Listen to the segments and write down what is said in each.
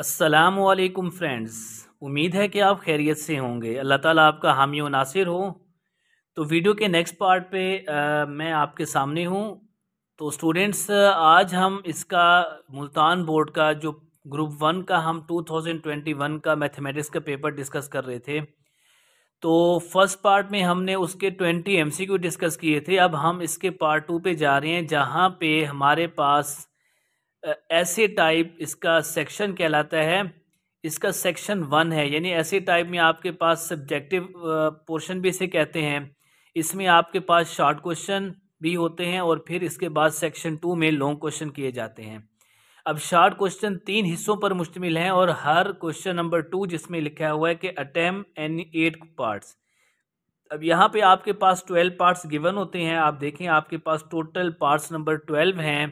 असलकम फ्रेंड्स उम्मीद है कि आप खैरियत से होंगे अल्लाह ताला आपका हामी नासिर हो तो वीडियो के नेक्स्ट पार्ट पे आ, मैं आपके सामने हूँ तो स्टूडेंट्स आज हम इसका मुल्तान बोर्ड का जो ग्रुप वन का हम 2021 का मैथमेटिक्स का पेपर डिस्कस कर रहे थे तो फर्स्ट पार्ट में हमने उसके twenty M C MCQ discuss किए थे अब हम इसके पार्ट टू पे जा रहे हैं जहाँ पे हमारे पास ऐसे टाइप इसका सेक्शन कहलाता है इसका सेक्शन वन है यानी ऐसे टाइप में आपके पास सब्जेक्टिव पोर्शन भी इसे कहते हैं इसमें आपके पास शॉर्ट क्वेश्चन भी होते हैं और फिर इसके बाद सेक्शन टू में लॉन्ग क्वेश्चन किए जाते हैं अब शार्ट क्वेश्चन तीन हिस्सों पर मुश्तमिल हैं और हर क्वेश्चन नंबर टू जिसमें लिखा हुआ है कि अटैम एन एट पार्ट्स अब यहाँ पे आपके पास ट्वेल्व पार्ट्स गिवन होते हैं आप देखें आपके पास टोटल पार्ट्स नंबर ट्वेल्व हैं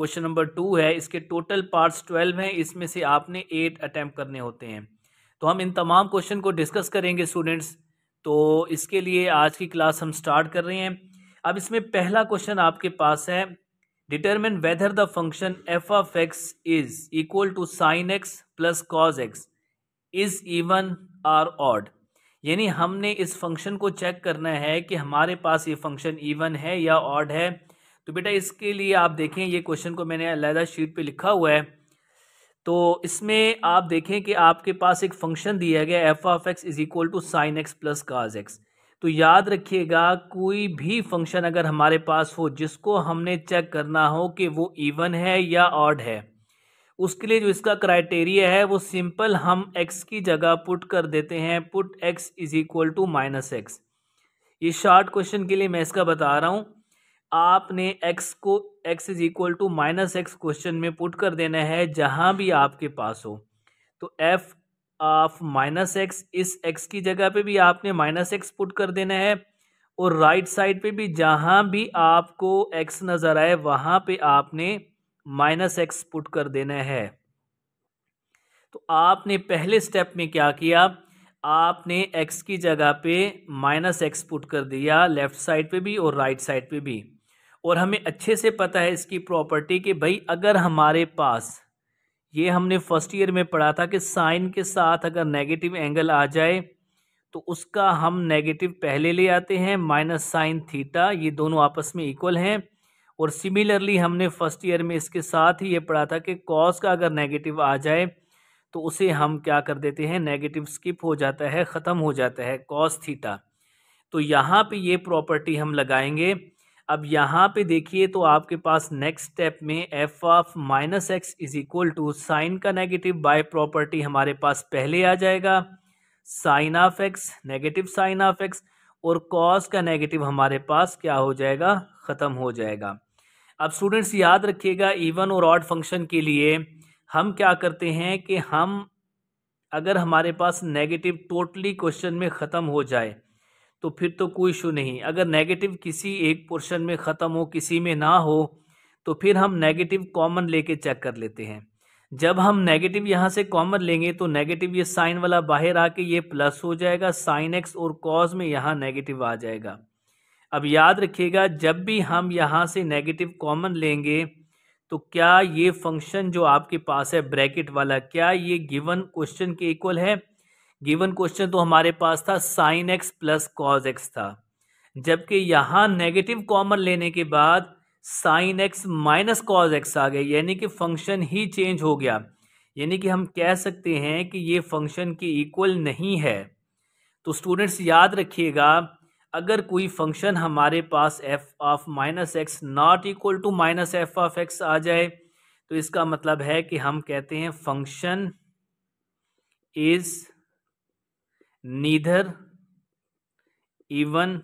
क्वेश्चन नंबर टू है इसके टोटल पार्ट्स ट्वेल्व हैं इसमें से आपने एट अटैम्प्ट करने होते हैं तो हम इन तमाम क्वेश्चन को डिस्कस करेंगे स्टूडेंट्स तो इसके लिए आज की क्लास हम स्टार्ट कर रहे हैं अब इसमें पहला क्वेश्चन आपके पास है determine whether the function F of x is equal to sine X plus cos X is even or odd यानी हमने इस फंक्शन को चेक करना है कि हमारे पास ये फंक्शन इवन है या ऑड है तो बेटा इसके लिए आप देखें ये क्वेश्चन को मैंने अलहदा शीट पे लिखा हुआ है तो इसमें आप देखें कि आपके पास एक फंक्शन दिया गया F of x is equal to sine X plus cos X तो याद रखिएगा कोई भी फंक्शन अगर हमारे पास हो जिसको हमने चेक करना हो कि वो इवन है या ऑड है उसके लिए जो इसका क्राइटेरिया है वो सिंपल हम एक्स की जगह पुट कर देते हैं put X is equal to minus X ये शॉर्ट क्वेश्चन के लिए मैं इसका बता रहा हूँ आपने एक्स को X is equal to minus X question में पुट कर देना है जहाँ भी आपके पास हो तो एफ ऑफ माइनस एक्स इस एक्स की जगह पे भी आपने माइनस एक्स पुट कर देना है और राइट right साइड पे भी जहाँ भी आपको एक्स नज़र आए वहाँ पे आपने माइनस एक्स पुट कर देना है तो आपने पहले स्टेप में क्या किया आपने एक्स की जगह पे माइनस एक्स पुट कर दिया लेफ़्ट साइड पे भी और राइट साइड पे भी और हमें अच्छे से पता है इसकी प्रॉपर्टी कि भाई अगर हमारे पास ये हमने फर्स्ट ईयर में पढ़ा था कि साइन के साथ अगर नेगेटिव एंगल आ जाए तो उसका हम नेगेटिव पहले ले आते हैं माइनस साइन थीटा ये दोनों आपस में इक्वल हैं और सिमिलरली हमने फर्स्ट ईयर में इसके साथ ही ये पढ़ा था कि कॉस का अगर नेगेटिव आ जाए तो उसे हम क्या कर देते हैं नेगेटिव स्किप हो जाता है ख़त्म हो जाता है कॉस थीटा तो यहाँ पे ये प्रॉपर्टी हम लगाएंगे अब यहाँ पे देखिए तो आपके पास नेक्स्ट स्टेप में F of minus X is equal to sine का नेगेटिव बाय प्रॉपर्टी हमारे पास पहले आ जाएगा sine of X negative sine of X और कॉस का नेगेटिव हमारे पास क्या हो जाएगा ख़त्म हो जाएगा अब स्टूडेंट्स याद रखिएगा इवन और ऑड फंक्शन के लिए हम क्या करते हैं कि हम अगर हमारे पास नेगेटिव टोटली क्वेश्चन में ख़त्म हो जाए तो फिर तो कोई इशू नहीं अगर नेगेटिव किसी एक पोर्शन में ख़त्म हो किसी में ना हो तो फिर हम नेगेटिव कॉमन लेके चेक कर लेते हैं जब हम नेगेटिव यहाँ से कॉमन लेंगे तो नेगेटिव ये साइन वाला बाहर आके ये प्लस हो जाएगा साइन एक्स और कॉज में यहाँ नेगेटिव आ जाएगा अब याद रखिएगा जब भी हम यहाँ से नेगेटिव कॉमन लेंगे तो क्या ये फंक्शन जो आपके पास है ब्रैकेट वाला क्या ये गिवन क्वेश्चन के इक्वल है गिवन क्वेश्चन तो हमारे पास था sine X plus cos X था जबकि यहाँ नेगेटिव कॉमन लेने के बाद sine X minus cos X आ गया यानी कि फंक्शन ही चेंज हो गया यानी कि हम कह सकते हैं कि ये फंक्शन के इक्वल नहीं है तो स्टूडेंट्स याद रखिएगा अगर कोई फंक्शन हमारे पास F of minus X not equal to minus F of X आ जाए तो इसका मतलब है कि हम कहते हैं function is neither even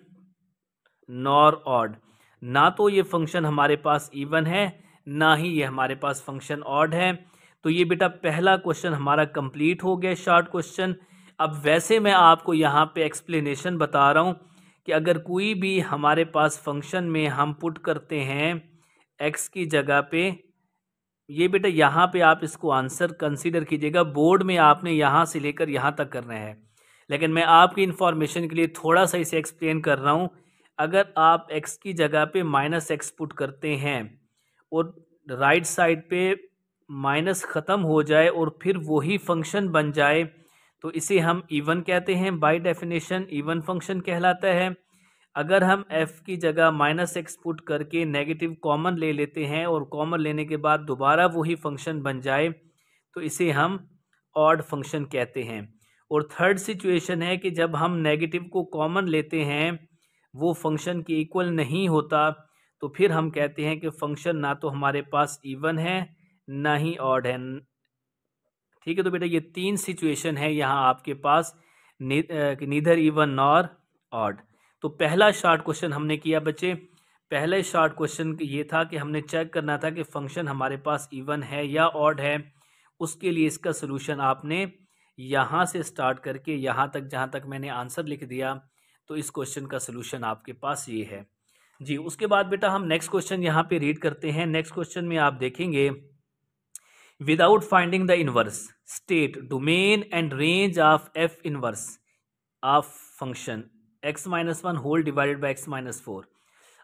nor odd ना तो ये फंक्शन हमारे पास इवन है ना ही ये हमारे पास फंक्शन ऑड है तो ये बेटा पहला क्वेश्चन हमारा कंप्लीट हो गया शॉर्ट क्वेश्चन अब वैसे मैं आपको यहाँ पे एक्सप्लेनेशन बता रहा हूँ कि अगर कोई भी हमारे पास फंक्शन में हम पुट करते हैं एक्स की जगह पे ये बेटा यहाँ पे आप इसको आंसर कंसीडर कीजिएगा बोर्ड में आपने यहाँ से लेकर यहाँ तक करना है लेकिन मैं आपकी इन्फॉर्मेशन के लिए थोड़ा सा इसे एक्सप्लेन कर रहा हूँ अगर आप एक्स की जगह पे माइनस एक्स पुट करते हैं और राइट साइड पे माइनस ख़त्म हो जाए और फिर वही फंक्शन बन जाए तो इसे हम इवन कहते हैं बाय डेफिनेशन इवन फंक्शन कहलाता है अगर हम एफ़ की जगह माइनस एक्स पुट करके नेगेटिव कॉमन ले लेते हैं और कॉमन लेने के बाद दोबारा वही फंक्शन बन जाए तो इसे हम ऑड फंक्शन कहते हैं और थर्ड सिचुएशन है कि जब हम नेगेटिव को कॉमन लेते हैं वो फंक्शन के इक्वल नहीं होता तो फिर हम कहते हैं कि फंक्शन ना तो हमारे पास इवन है ना ही ऑड है ठीक है तो बेटा ये तीन सिचुएशन है यहाँ आपके पास नीधर इवन नॉर ऑड तो पहला शॉर्ट क्वेश्चन हमने किया बच्चे पहले शॉर्ट क्वेश्चन ये था कि हमने चेक करना था कि फंक्शन हमारे पास इवन है या ऑड है उसके लिए इसका सोल्यूशन आपने यहाँ से स्टार्ट करके यहाँ तक जहाँ तक मैंने आंसर लिख दिया तो इस क्वेश्चन का सलूशन आपके पास ये है जी उसके बाद बेटा हम नेक्स्ट क्वेश्चन यहाँ पे रीड करते हैं नेक्स्ट क्वेश्चन में आप देखेंगे without finding the inverse state domain and range of F inverse of function X minus one whole divided by X minus four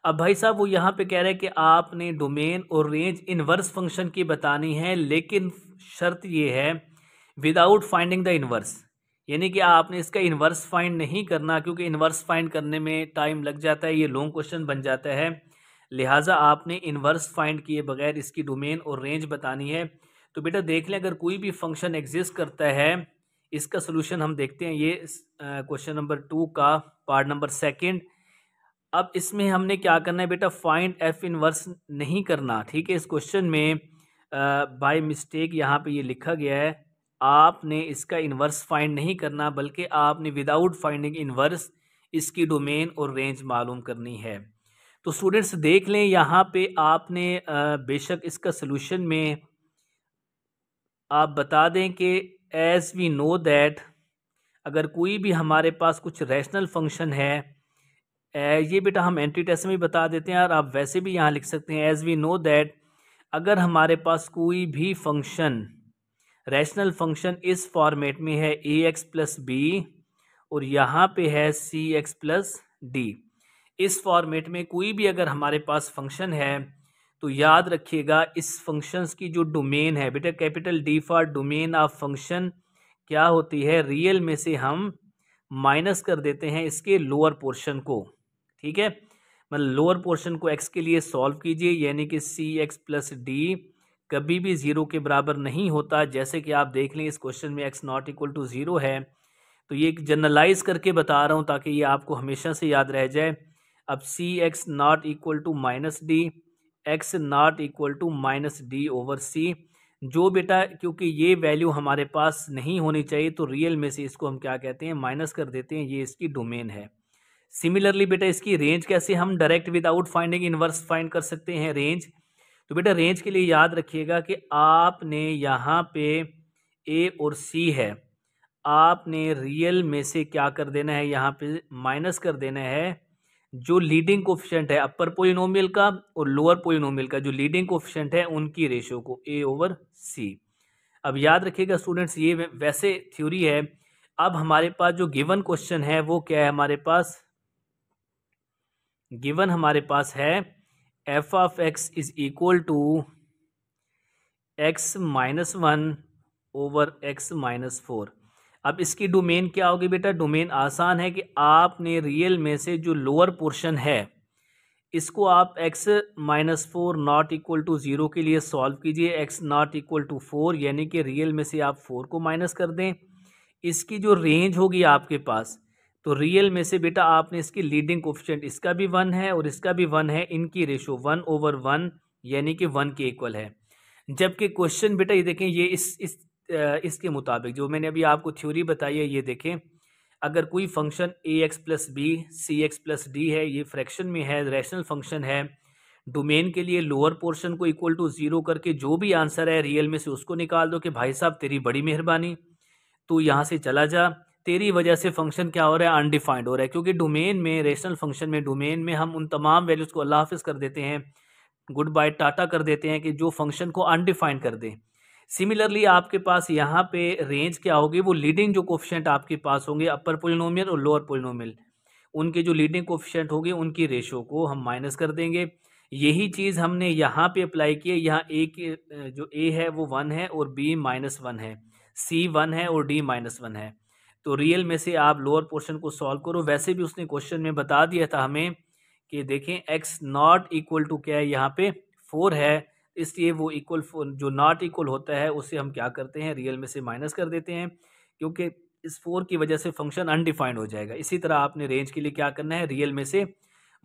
अब भाई साहब वो यहाँ पे कह रहे हैं कि आपने डोमेन और रेंज इनवर्स फंक्शन की बतानी है लेकिन शर्त ये है विदाउट फाइंडिंग द इन्वर्स यानी कि आपने इसका इन्वर्स फाइंड नहीं करना क्योंकि इन्वर्स फाइंड करने में टाइम लग जाता है ये लॉन्ग क्वेश्चन बन जाता है लिहाजा आपने इन्वर्स फाइंड किए बगैर इसकी डोमेन और रेंज बतानी है तो बेटा देख लें अगर कोई भी फंक्शन एग्जिस्ट करता है इसका सोल्यूशन हम देखते हैं ये क्वेश्चन नंबर टू का पार्ट नंबर सेकेंड अब इसमें हमने क्या करना है बेटा फाइंड एफ इनवर्स नहीं करना ठीक है इस क्वेश्चन में बाय मिस्टेक यहाँ पे ये लिखा गया है आपने इसका इन्वर्स फाइंड नहीं करना बल्कि आपने विदाउट फाइंडिंग इन्वर्स इसकी डोमेन और रेंज मालूम करनी है तो स्टूडेंट्स देख लें यहाँ पे आपने बेशक इसका सलूशन में आप बता दें कि एज़ वी नो दैट अगर कोई भी हमारे पास कुछ रैशनल फंक्शन है ये बेटा हम एंट्री टेस्ट में बता देते हैं और आप वैसे भी यहाँ लिख सकते हैं एज़ वी नो दैट अगर हमारे पास कोई भी फंक्शन रैशनल फंक्शन इस फॉर्मेट में है ए एक्स प्लस बी और यहाँ पे है सी एक्स प्लस डी इस फॉर्मेट में कोई भी अगर हमारे पास फंक्शन है तो याद रखिएगा इस फंक्शंस की जो डोमेन है बेटा capital D for domain of function क्या होती है रियल में से हम माइनस कर देते हैं इसके लोअर पोर्शन को ठीक है मतलब लोअर पोर्शन को एक्स के लिए सॉल्व कीजिए यानी कि सी एक्स प्लस डी कभी भी ज़ीरो के बराबर नहीं होता जैसे कि आप देख लें इस क्वेश्चन में X not equal to zero है तो ये जनरलाइज करके बता रहा हूँ ताकि ये आपको हमेशा से याद रह जाए अब C X not equal to minus D X not equal to minus D over C जो बेटा क्योंकि ये वैल्यू हमारे पास नहीं होनी चाहिए तो रियल में से इसको हम क्या कहते हैं माइनस कर देते हैं ये इसकी डोमेन है सिमिलरली बेटा इसकी रेंज कैसे हम direct without finding inverse find कर सकते हैं रेंज तो बेटा रेंज के लिए याद रखिएगा कि आपने यहाँ पे ए और सी है आपने रियल में से क्या कर देना है यहाँ पे माइनस कर देना है जो लीडिंग कोफिशेंट है अपर पोलिनोमियल का और लोअर पोलिनोमियल का जो लीडिंग कोफिशेंट है उनकी रेशियो को ए ओवर सी अब याद रखिएगा स्टूडेंट्स ये वैसे थ्योरी है अब हमारे पास जो गिवन क्वेश्चन है वो क्या है हमारे पास गिवन हमारे पास है F of x is equal to x minus one over X minus four अब इसकी डोमेन क्या होगी बेटा डोमेन आसान है कि आपने रियल में से जो लोअर पोर्शन है इसको आप x minus four not equal to zero के लिए सॉल्व कीजिए x not equal to four यानी कि रियल में से आप फोर को माइनस कर दें इसकी जो रेंज होगी आपके पास तो रियल में से बेटा आपने इसकी लीडिंग कोफिशेंट इसका भी वन है और इसका भी वन है इनकी रेशो वन ओवर वन यानी कि वन के इक्वल है जबकि क्वेश्चन बेटा ये देखें ये इस इस इसके मुताबिक जो मैंने अभी आपको थ्योरी बताई है ये देखें अगर कोई function A X plus B C X plus D है ये फ्रैक्शन में है रैशनल फंक्शन है डोमेन के लिए लोअर पोर्शन को इक्वल टू ज़ीरो करके जो भी आंसर है रियल में से उसको निकाल दो कि भाई साहब तेरी बड़ी मेहरबानी तो यहाँ से चला जा तेरी वजह से फंक्शन क्या हो रहा है अनडिफाइंड हो रहा है क्योंकि डोमेन में रेशनल फंक्शन में डोमेन में हम उन तमाम वैल्यूज़ को अल्लाह हाफिज़ कर देते हैं गुड बाय टाटा कर देते हैं कि जो फंक्शन को अनडिफाइंड कर दें सिमिलरली आपके पास यहाँ पे रेंज क्या होगी वो लीडिंग जो कोफिशेंट आपके पास होंगे अपर पोलिनोमियल और लोअर पोलिनोमियल उनके जो लीडिंग कोफिशेंट होंगे उनकी रेशो को हम माइनस कर देंगे यही चीज़ हमने यहाँ पे अप्लाई की है यहाँ ए के जो ए है वो वन है और बी माइनस वन है सी वन है और डी माइनस वन है तो रियल में से आप लोअर पोर्शन को सॉल्व करो वैसे भी उसने क्वेश्चन में बता दिया था हमें कि देखें एक्स नॉट इक्वल टू क्या है यहाँ पे फोर है इसलिए वो इक्वल जो नॉट इक्वल होता है उसे हम क्या करते हैं रियल में से माइनस कर देते हैं क्योंकि इस फोर की वजह से फंक्शन अनडिफाइंड हो जाएगा इसी तरह आपने रेंज के लिए क्या करना है रियल में से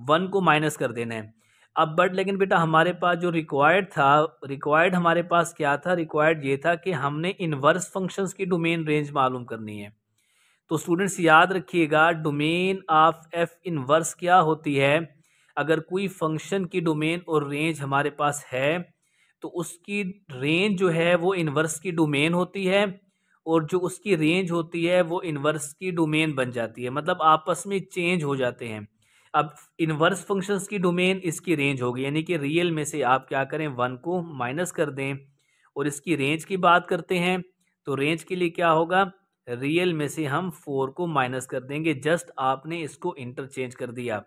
वन को माइनस कर देना है अब बट लेकिन बेटा हमारे पास जो रिक्वायर्ड था रिक्वायर्ड हमारे पास क्या था रिक्वायर्ड ये था कि हमने इनवर्स फंक्शंस की डोमेन रेंज मालूम करनी है तो स्टूडेंट्स याद रखिएगा डोमेन ऑफ एफ इनवर्स क्या होती है अगर कोई फंक्शन की डोमेन और रेंज हमारे पास है तो उसकी रेंज जो है वो इनवर्स की डोमेन होती है और जो उसकी रेंज होती है वो इनवर्स की डोमेन बन जाती है मतलब आपस में चेंज हो जाते हैं अब इनवर्स फंक्शंस की डोमेन इसकी रेंज होगी यानी कि रियल में से आप क्या करें वन को माइनस कर दें और इसकी रेंज की बात करते हैं तो रेंज के लिए क्या होगा रियल में से हम फोर को माइनस कर देंगे जस्ट आपने इसको इंटरचेंज कर दिया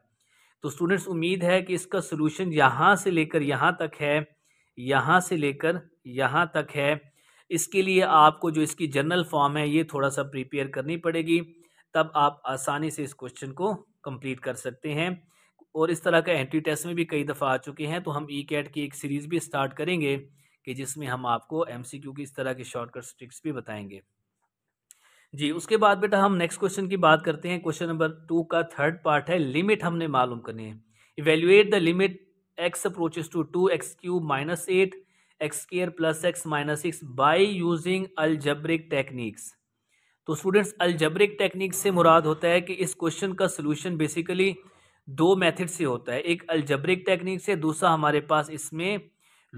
तो स्टूडेंट्स उम्मीद है कि इसका सोल्यूशन यहाँ से लेकर यहाँ तक है यहाँ से लेकर यहाँ तक है इसके लिए आपको जो इसकी जनरल फॉर्म है ये थोड़ा सा प्रिपेयर करनी पड़ेगी तब आप आसानी से इस क्वेश्चन को कंप्लीट कर सकते हैं और इस तरह का एंट्री टेस्ट में भी कई दफ़ा आ चुके हैं तो हम ई e कैट की एक सीरीज़ भी स्टार्ट करेंगे कि जिसमें हम आपको क्यू की इस तरह के शॉर्टकट ट्रिक्स भी बताएंगे जी उसके बाद बेटा हम नेक्स्ट क्वेश्चन की बात करते हैं क्वेश्चन नंबर टू का थर्ड पार्ट है लिमिट हमने मालूम करनी है evaluate the limit x approaches to two X cube minus eight X square plus X minus six by using algebraic techniques तो स्टूडेंट्स अलजब्रिक टेक्निक से मुराद होता है कि इस क्वेश्चन का सोल्यूशन बेसिकली दो मेथड से होता है एक अलजब्रिक टेक्निक से दूसरा हमारे पास इसमें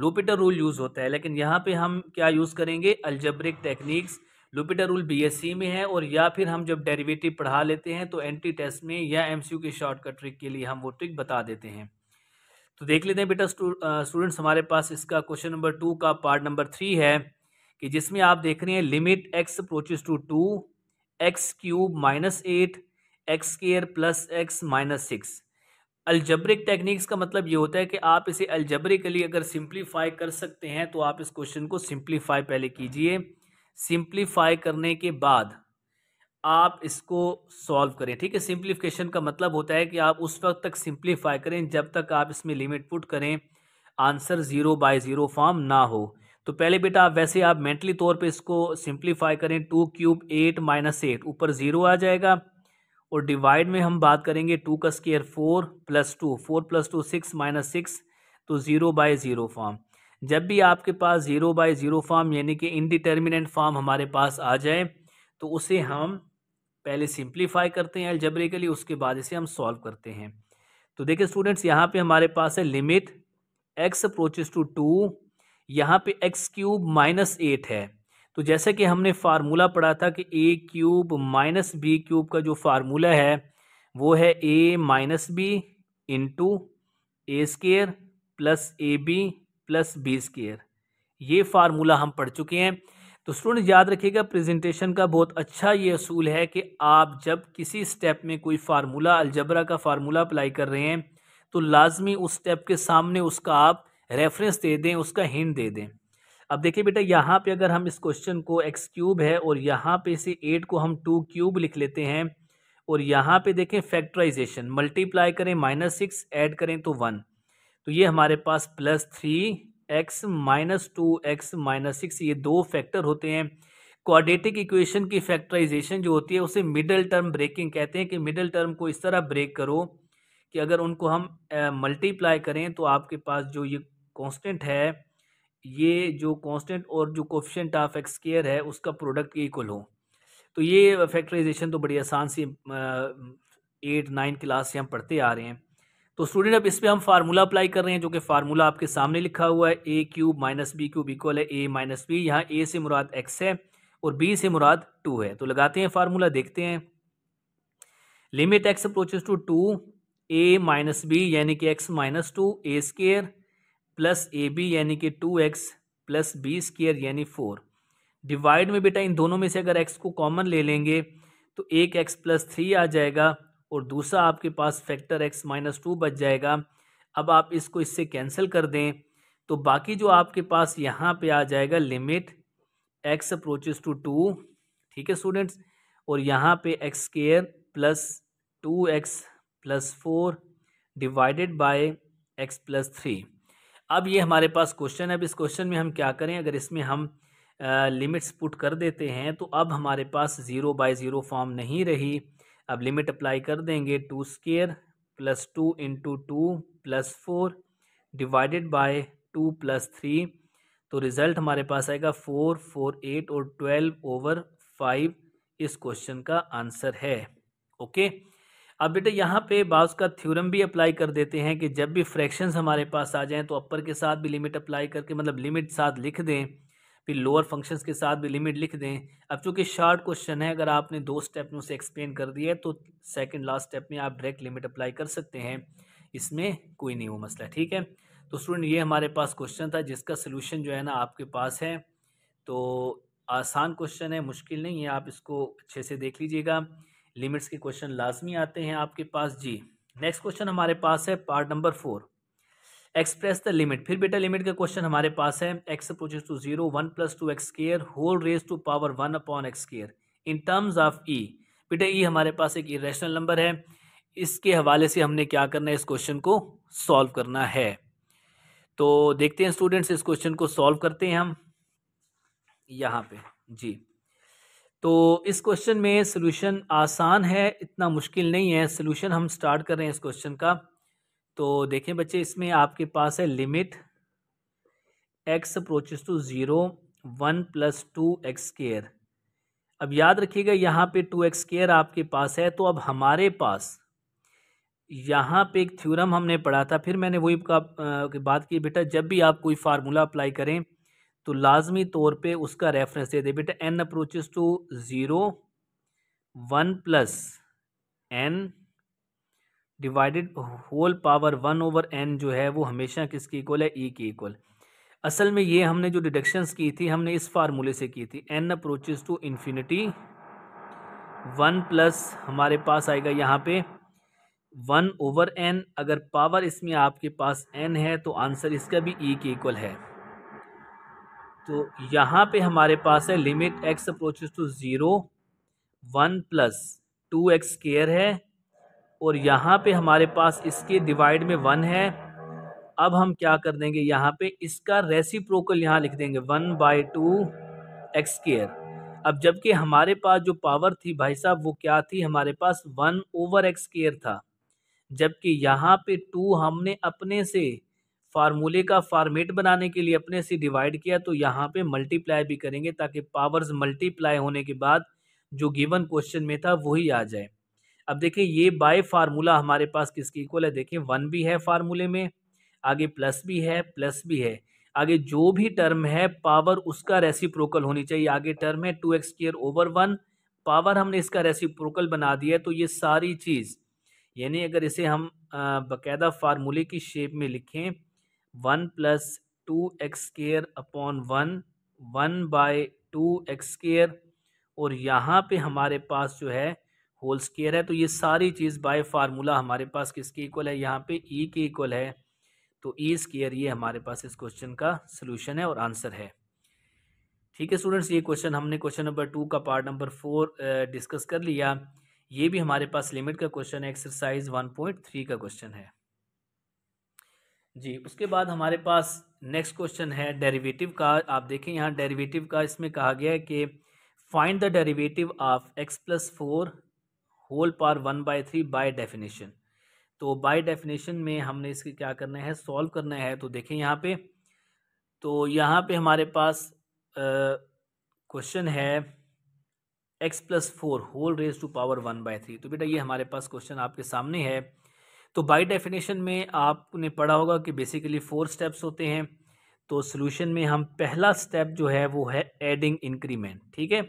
लोपिटर रूल यूज़ होता है लेकिन यहाँ पे हम क्या यूज़ करेंगे algebraic techniques L'Hopital rule BSc में है और या फिर हम जब डेरिवेटिव पढ़ा लेते हैं तो एंटी टेस्ट में या एमसीयू के शॉर्टकट ट्रिक के लिए हम वो ट्रिक बता देते हैं तो देख लेते हैं बेटा स्टूडेंट्स हमारे पास इसका क्वेश्चन नंबर टू का पार्ट नंबर थ्री है कि जिसमें आप देख रहे हैं limit X approach to two X cube minus eight X square plus X minus six algebraic techniques का मतलब ये होता है कि आप इसे अल्जब्रिकली अगर सिंप्लीफाई कर सकते हैं तो आप इस क्वेश्चन को सिंप्लीफाई पहले कीजिए सिंप्लीफाई करने के बाद आप इसको सॉल्व करें ठीक है सिंप्लीफिकेशन का मतलब होता है कि आप उस वक्त तक सिंप्लीफाई करें जब तक आप इसमें लिमिट पुट करें answer zero by zero form ना हो तो पहले बेटा आप वैसे आप मेंटली तौर पे इसको सिंप्लीफाई करें two cube eight minus eight ऊपर ज़ीरो आ जाएगा और डिवाइड में हम बात करेंगे टू का square four plus two four plus two six minus six तो ज़ीरो बाय ज़ीरो फॉर्म जब भी आपके पास ज़ीरो बाई ज़ीरो फॉर्म यानी कि इनडिटर्मिनेंट फॉर्म हमारे पास आ जाए तो उसे हम पहले सिंप्लीफाई करते हैं लिए उसके बाद इसे हम सॉल्व करते हैं तो देखिए स्टूडेंट्स यहाँ पे हमारे पास है limit x approaches to two यहाँ पे एक्स क्यूब माइनस एट है तो जैसे कि हमने फार्मूला पढ़ा था कि A cube minus B cube का जो फार्मूला है वो है A minus B into A square plus A B plus B square ये फार्मूला हम पढ़ चुके हैं तो स्टूडेंट याद रखिएगा प्रेजेंटेशन का बहुत अच्छा ये असूल है कि आप जब किसी स्टेप में कोई फार्मूला अलजबरा का फार्मूला अप्लाई कर रहे हैं तो लाजमी उस स्टेप के सामने उसका आप रेफरेंस दे दें उसका हिंट दे दें अब देखिए बेटा यहाँ पे अगर हम इस क्वेश्चन को एक्स क्यूब है और यहाँ पे इसे एट को हम टू क्यूब लिख लेते हैं और यहाँ पे देखें फैक्टराइजेशन मल्टीप्लाई करें माइनस सिक्स एड करें तो वन तो ये हमारे पास plus three X minus two x minus six ये दो फैक्टर होते हैं क्वाड्रेटिक इक्वेशन की फैक्टराइजेशन जो होती है उसे मिडल टर्म ब्रेकिंग कहते हैं कि मिडल टर्म को इस तरह ब्रेक करो कि अगर उनको हम मल्टीप्लाई करें तो आपके पास जो ये कॉन्स्टेंट है ये जो कॉन्स्टेंट और जो कोफिशेंट ऑफ एक्स केयर है उसका प्रोडक्ट इक्वल हो तो ये फैक्टराइजेशन तो बड़ी आसान सी एट नाइन क्लास से हम पढ़ते आ रहे हैं तो स्टूडेंट अब इस पर हम फार्मूला अप्लाई कर रहे हैं जो कि फार्मूला आपके सामने लिखा हुआ है A cube minus B cube equal है ए माइनस बी यहाँ ए से मुराद एक्स है और बी से मुराद टू है तो लगाते हैं फार्मूला देखते हैं limit x approaches to two a minus b यानी कि x minus two a square plus A b यानी कि two x plus B square यानी फोर डिवाइड में बेटा इन दोनों में से अगर एक्स को कॉमन ले लेंगे तो एक एक्स प्लस थ्री आ जाएगा और दूसरा आपके पास फैक्टर एक्स माइनस टू बच जाएगा अब आप इसको इससे कैंसिल कर दें तो बाकी जो आपके पास यहाँ पे आ जाएगा limit x approaches to two ठीक है स्टूडेंट्स और यहाँ पे x square plus two x plus four divided by x plus three अब ये हमारे पास क्वेश्चन है अब इस क्वेश्चन में हम क्या करें अगर इसमें हम लिमिट्स पुट कर देते हैं तो अब हमारे पास ज़ीरो बाय ज़ीरो फॉर्म नहीं रही अब लिमिट अप्लाई कर देंगे two square plus two into two plus four divided by two plus three तो रिज़ल्ट हमारे पास आएगा फोर फोर एट और ट्वेल्व ओवर फाइव इस क्वेश्चन का आंसर है ओके अब बेटा यहाँ पे बाउस का थ्योरम भी अप्लाई कर देते हैं कि जब भी फ्रैक्शंस हमारे पास आ जाएं तो अपर के साथ भी लिमिट अप्लाई करके मतलब लिमिट साथ लिख दें फिर लोअर फंक्शंस के साथ भी लिमिट लिख दें अब चूँकि शार्ट क्वेश्चन है अगर आपने दो स्टेप में उसे एक्सप्लेन कर दिया है तो सेकेंड लास्ट स्टेप में आप डायरेक्ट लिमिट अप्लाई कर सकते हैं इसमें कोई नहीं वो मसला ठीक है तो स्टूडेंट ये हमारे पास क्वेश्चन था जिसका सोल्यूशन जो है ना आपके पास है तो आसान क्वेश्चन है मुश्किल नहीं है आप इसको अच्छे से देख लीजिएगा लिमिट्स के क्वेश्चन लाजमी आते हैं आपके पास जी नेक्स्ट क्वेश्चन हमारे पास है part number four express the limit फिर बेटा लिमिट का क्वेश्चन हमारे पास है x approaches to zero one plus two x square whole raise to power one upon x square in terms of e बेटा ई e हमारे पास एक irrational number है इसके हवाले से हमने क्या करना है इस क्वेश्चन को सॉल्व करना है तो देखते हैं स्टूडेंट्स इस क्वेश्चन को सॉल्व करते हैं हम यहाँ पे जी तो इस क्वेश्चन में सोल्यूशन आसान है इतना मुश्किल नहीं है सोल्यूशन हम स्टार्ट कर रहे हैं इस क्वेश्चन का तो देखें बच्चे इसमें आपके पास है limit x approaches to zero one plus two x square अब याद रखिएगा यहाँ पे टू एक्स केयर आपके पास है तो अब हमारे पास यहाँ पे एक थ्योरम हमने पढ़ा था फिर मैंने वही का बात की बेटा जब भी आप कोई फार्मूला अप्लाई करें तो लाजमी तौर पे उसका रेफरेंस दे दें बेटा n approaches to zero one plus n divided whole power one over n जो है वो हमेशा किसके इक्वल है ई e के इक्वल असल में ये हमने जो डिडक्शंस की थी हमने इस फार्मूले से की थी n approaches to infinity one plus हमारे पास आएगा यहाँ पे वन ओवर एन अगर पावर इसमें आपके पास एन है तो आंसर इसका भी ई के इक्वल है तो यहाँ पे हमारे पास है limit x approaches to zero one plus two x square है और यहाँ पे हमारे पास इसके डिवाइड में वन है अब हम क्या कर देंगे यहाँ पे इसका रेसिप्रोकल यहाँ लिख देंगे one by two x square अब जबकि हमारे पास जो पावर थी भाई साहब वो क्या थी हमारे पास वन ओवर एक्स केयर था जबकि यहाँ पे टू हमने अपने से फार्मूले का फार्मेट बनाने के लिए अपने से डिवाइड किया तो यहाँ पे मल्टीप्लाई भी करेंगे ताकि पावर्स मल्टीप्लाई होने के बाद जो गिवन क्वेश्चन में था वही आ जाए अब देखिए ये बाय फार्मूला हमारे पास किसके इक्वल है देखिए वन भी है फार्मूले में आगे प्लस भी है प्लस भी है आगे जो भी टर्म है पावर उसका रेसिप्रोकल होनी चाहिए आगे टर्म है two x square over one power हमने इसका रेसिप्रोकल बना दिया तो ये सारी चीज़ यानी अगर इसे हम बाकायदा फार्मूले की शेप में लिखें one plus two x square upon one one by two x square और यहाँ पे हमारे पास जो है होल स्केयर है तो ये सारी चीज़ बाय फार्मूला हमारे पास किसके इक्वल है यहाँ पे ई e के इक्वल है तो ई e स्केयर ये हमारे पास इस क्वेश्चन का सोल्यूशन है और आंसर है ठीक है स्टूडेंट्स ये क्वेश्चन हमने क्वेश्चन नंबर टू का पार्ट नंबर फोर डिस्कस कर लिया ये भी हमारे पास लिमिट का क्वेश्चन है एक्सरसाइज वन पॉइंट थ्री का क्वेश्चन है जी उसके बाद हमारे पास नेक्स्ट क्वेश्चन है डेरिवेटिव का आप देखें यहाँ डेरिवेटिव का इसमें कहा गया है कि find the derivative of x plus four whole power one by three by definition तो बाय डेफिनेशन में हमने इसके क्या करना है सॉल्व करना है तो देखें यहाँ पे तो यहाँ पे हमारे पास क्वेश्चन है x plus four whole raise to power one by three तो बेटा ये हमारे पास क्वेश्चन आपके सामने है तो बाई डेफिनेशन में आपने पढ़ा होगा कि बेसिकली फोर स्टेप्स होते हैं तो सोल्यूशन में हम पहला स्टेप जो है वो है एडिंग इंक्रीमेंट ठीक है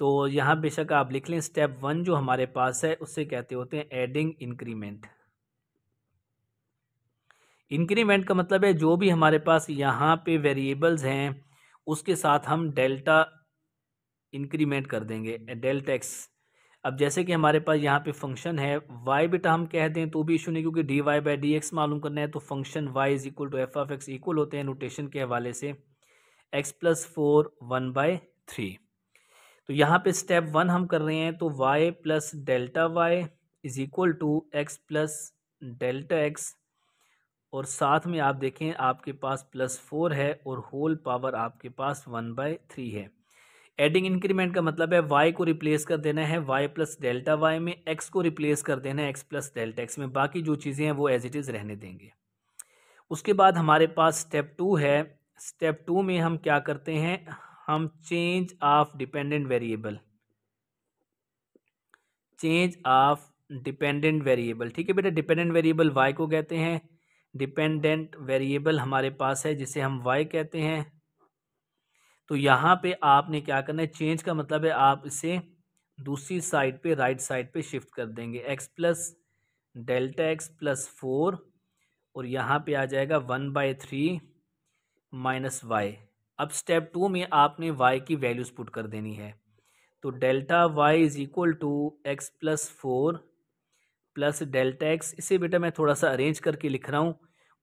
तो यहाँ बेशक आप लिख लें स्टेप वन जो हमारे पास है उससे कहते होते हैं एडिंग इंक्रीमेंट इंक्रीमेंट का मतलब है जो भी हमारे पास यहाँ पे वेरिएबल्स हैं उसके साथ हम डेल्टा इंक्रीमेंट कर देंगे डेल्टा एक्स अब जैसे कि हमारे पास यहाँ पे फंक्शन है वाई बेटा हम कह दें तो भी इशू नहीं क्योंकि d y by d x मालूम करना है तो function y is equal to f of x equal होते हैं नोटेशन के हवाले से x plus four one by three तो यहाँ पे स्टेप वन हम कर रहे हैं तो y plus delta y is equal to x plus delta x और साथ में आप देखें आपके पास प्लस फोर है और होल पावर आपके पास वन बाय थ्री है एडिंग इंक्रीमेंट का मतलब है y को रिप्लेस कर देना है y प्लस डेल्टा वाई में x को रिप्लेस कर देना है x प्लस डेल्टा एक्स में बाकी जो चीज़ें हैं वो एज इट इज़ रहने देंगे उसके बाद हमारे पास स्टेप टू है स्टेप टू में हम क्या करते हैं हम change of dependent variable change of dependent variable ठीक है बेटा डिपेंडेंट वेरिएबल वाई को कहते हैं डिपेंडेंट वेरिएबल हमारे पास है जिसे हम वाई कहते हैं तो यहाँ पे आपने क्या करना है चेंज का मतलब है आप इसे दूसरी साइड पे राइट साइड पे शिफ्ट कर देंगे x plus delta x plus four और यहाँ पे आ जाएगा one by three minus y अब स्टेप टू में आपने वाई की वैल्यूज़ पुट कर देनी है तो delta y is equal to x plus four plus delta x इसे बेटा मैं थोड़ा सा अरेंज करके लिख रहा हूँ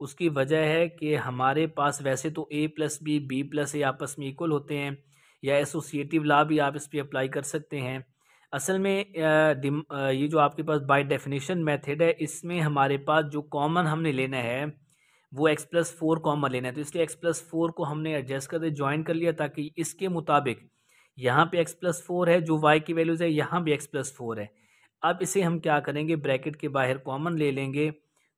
उसकी वजह है कि हमारे पास वैसे तो a plus b b plus a आपस में इक्वल होते हैं या एसोसिएटिव ला भी आप इस पर अप्लाई कर सकते हैं असल में ये जो आपके पास बाय डेफिनेशन मेथड है इसमें हमारे पास जो कॉमन हमने लेना है वो एक्स प्लस फोर कॉमन लेना है तो इसलिए एक्स प्लस फोर को हमने एडजस्ट दिया ज्वाइन कर लिया ताकि इसके मुताबिक यहाँ पे एक्स प्लस फोर है जो वाई की वैल्यूज़ है यहाँ भी एक्स प्लस फोर है अब इसे हम क्या करेंगे ब्रैकेट के बाहर कॉमन ले लेंगे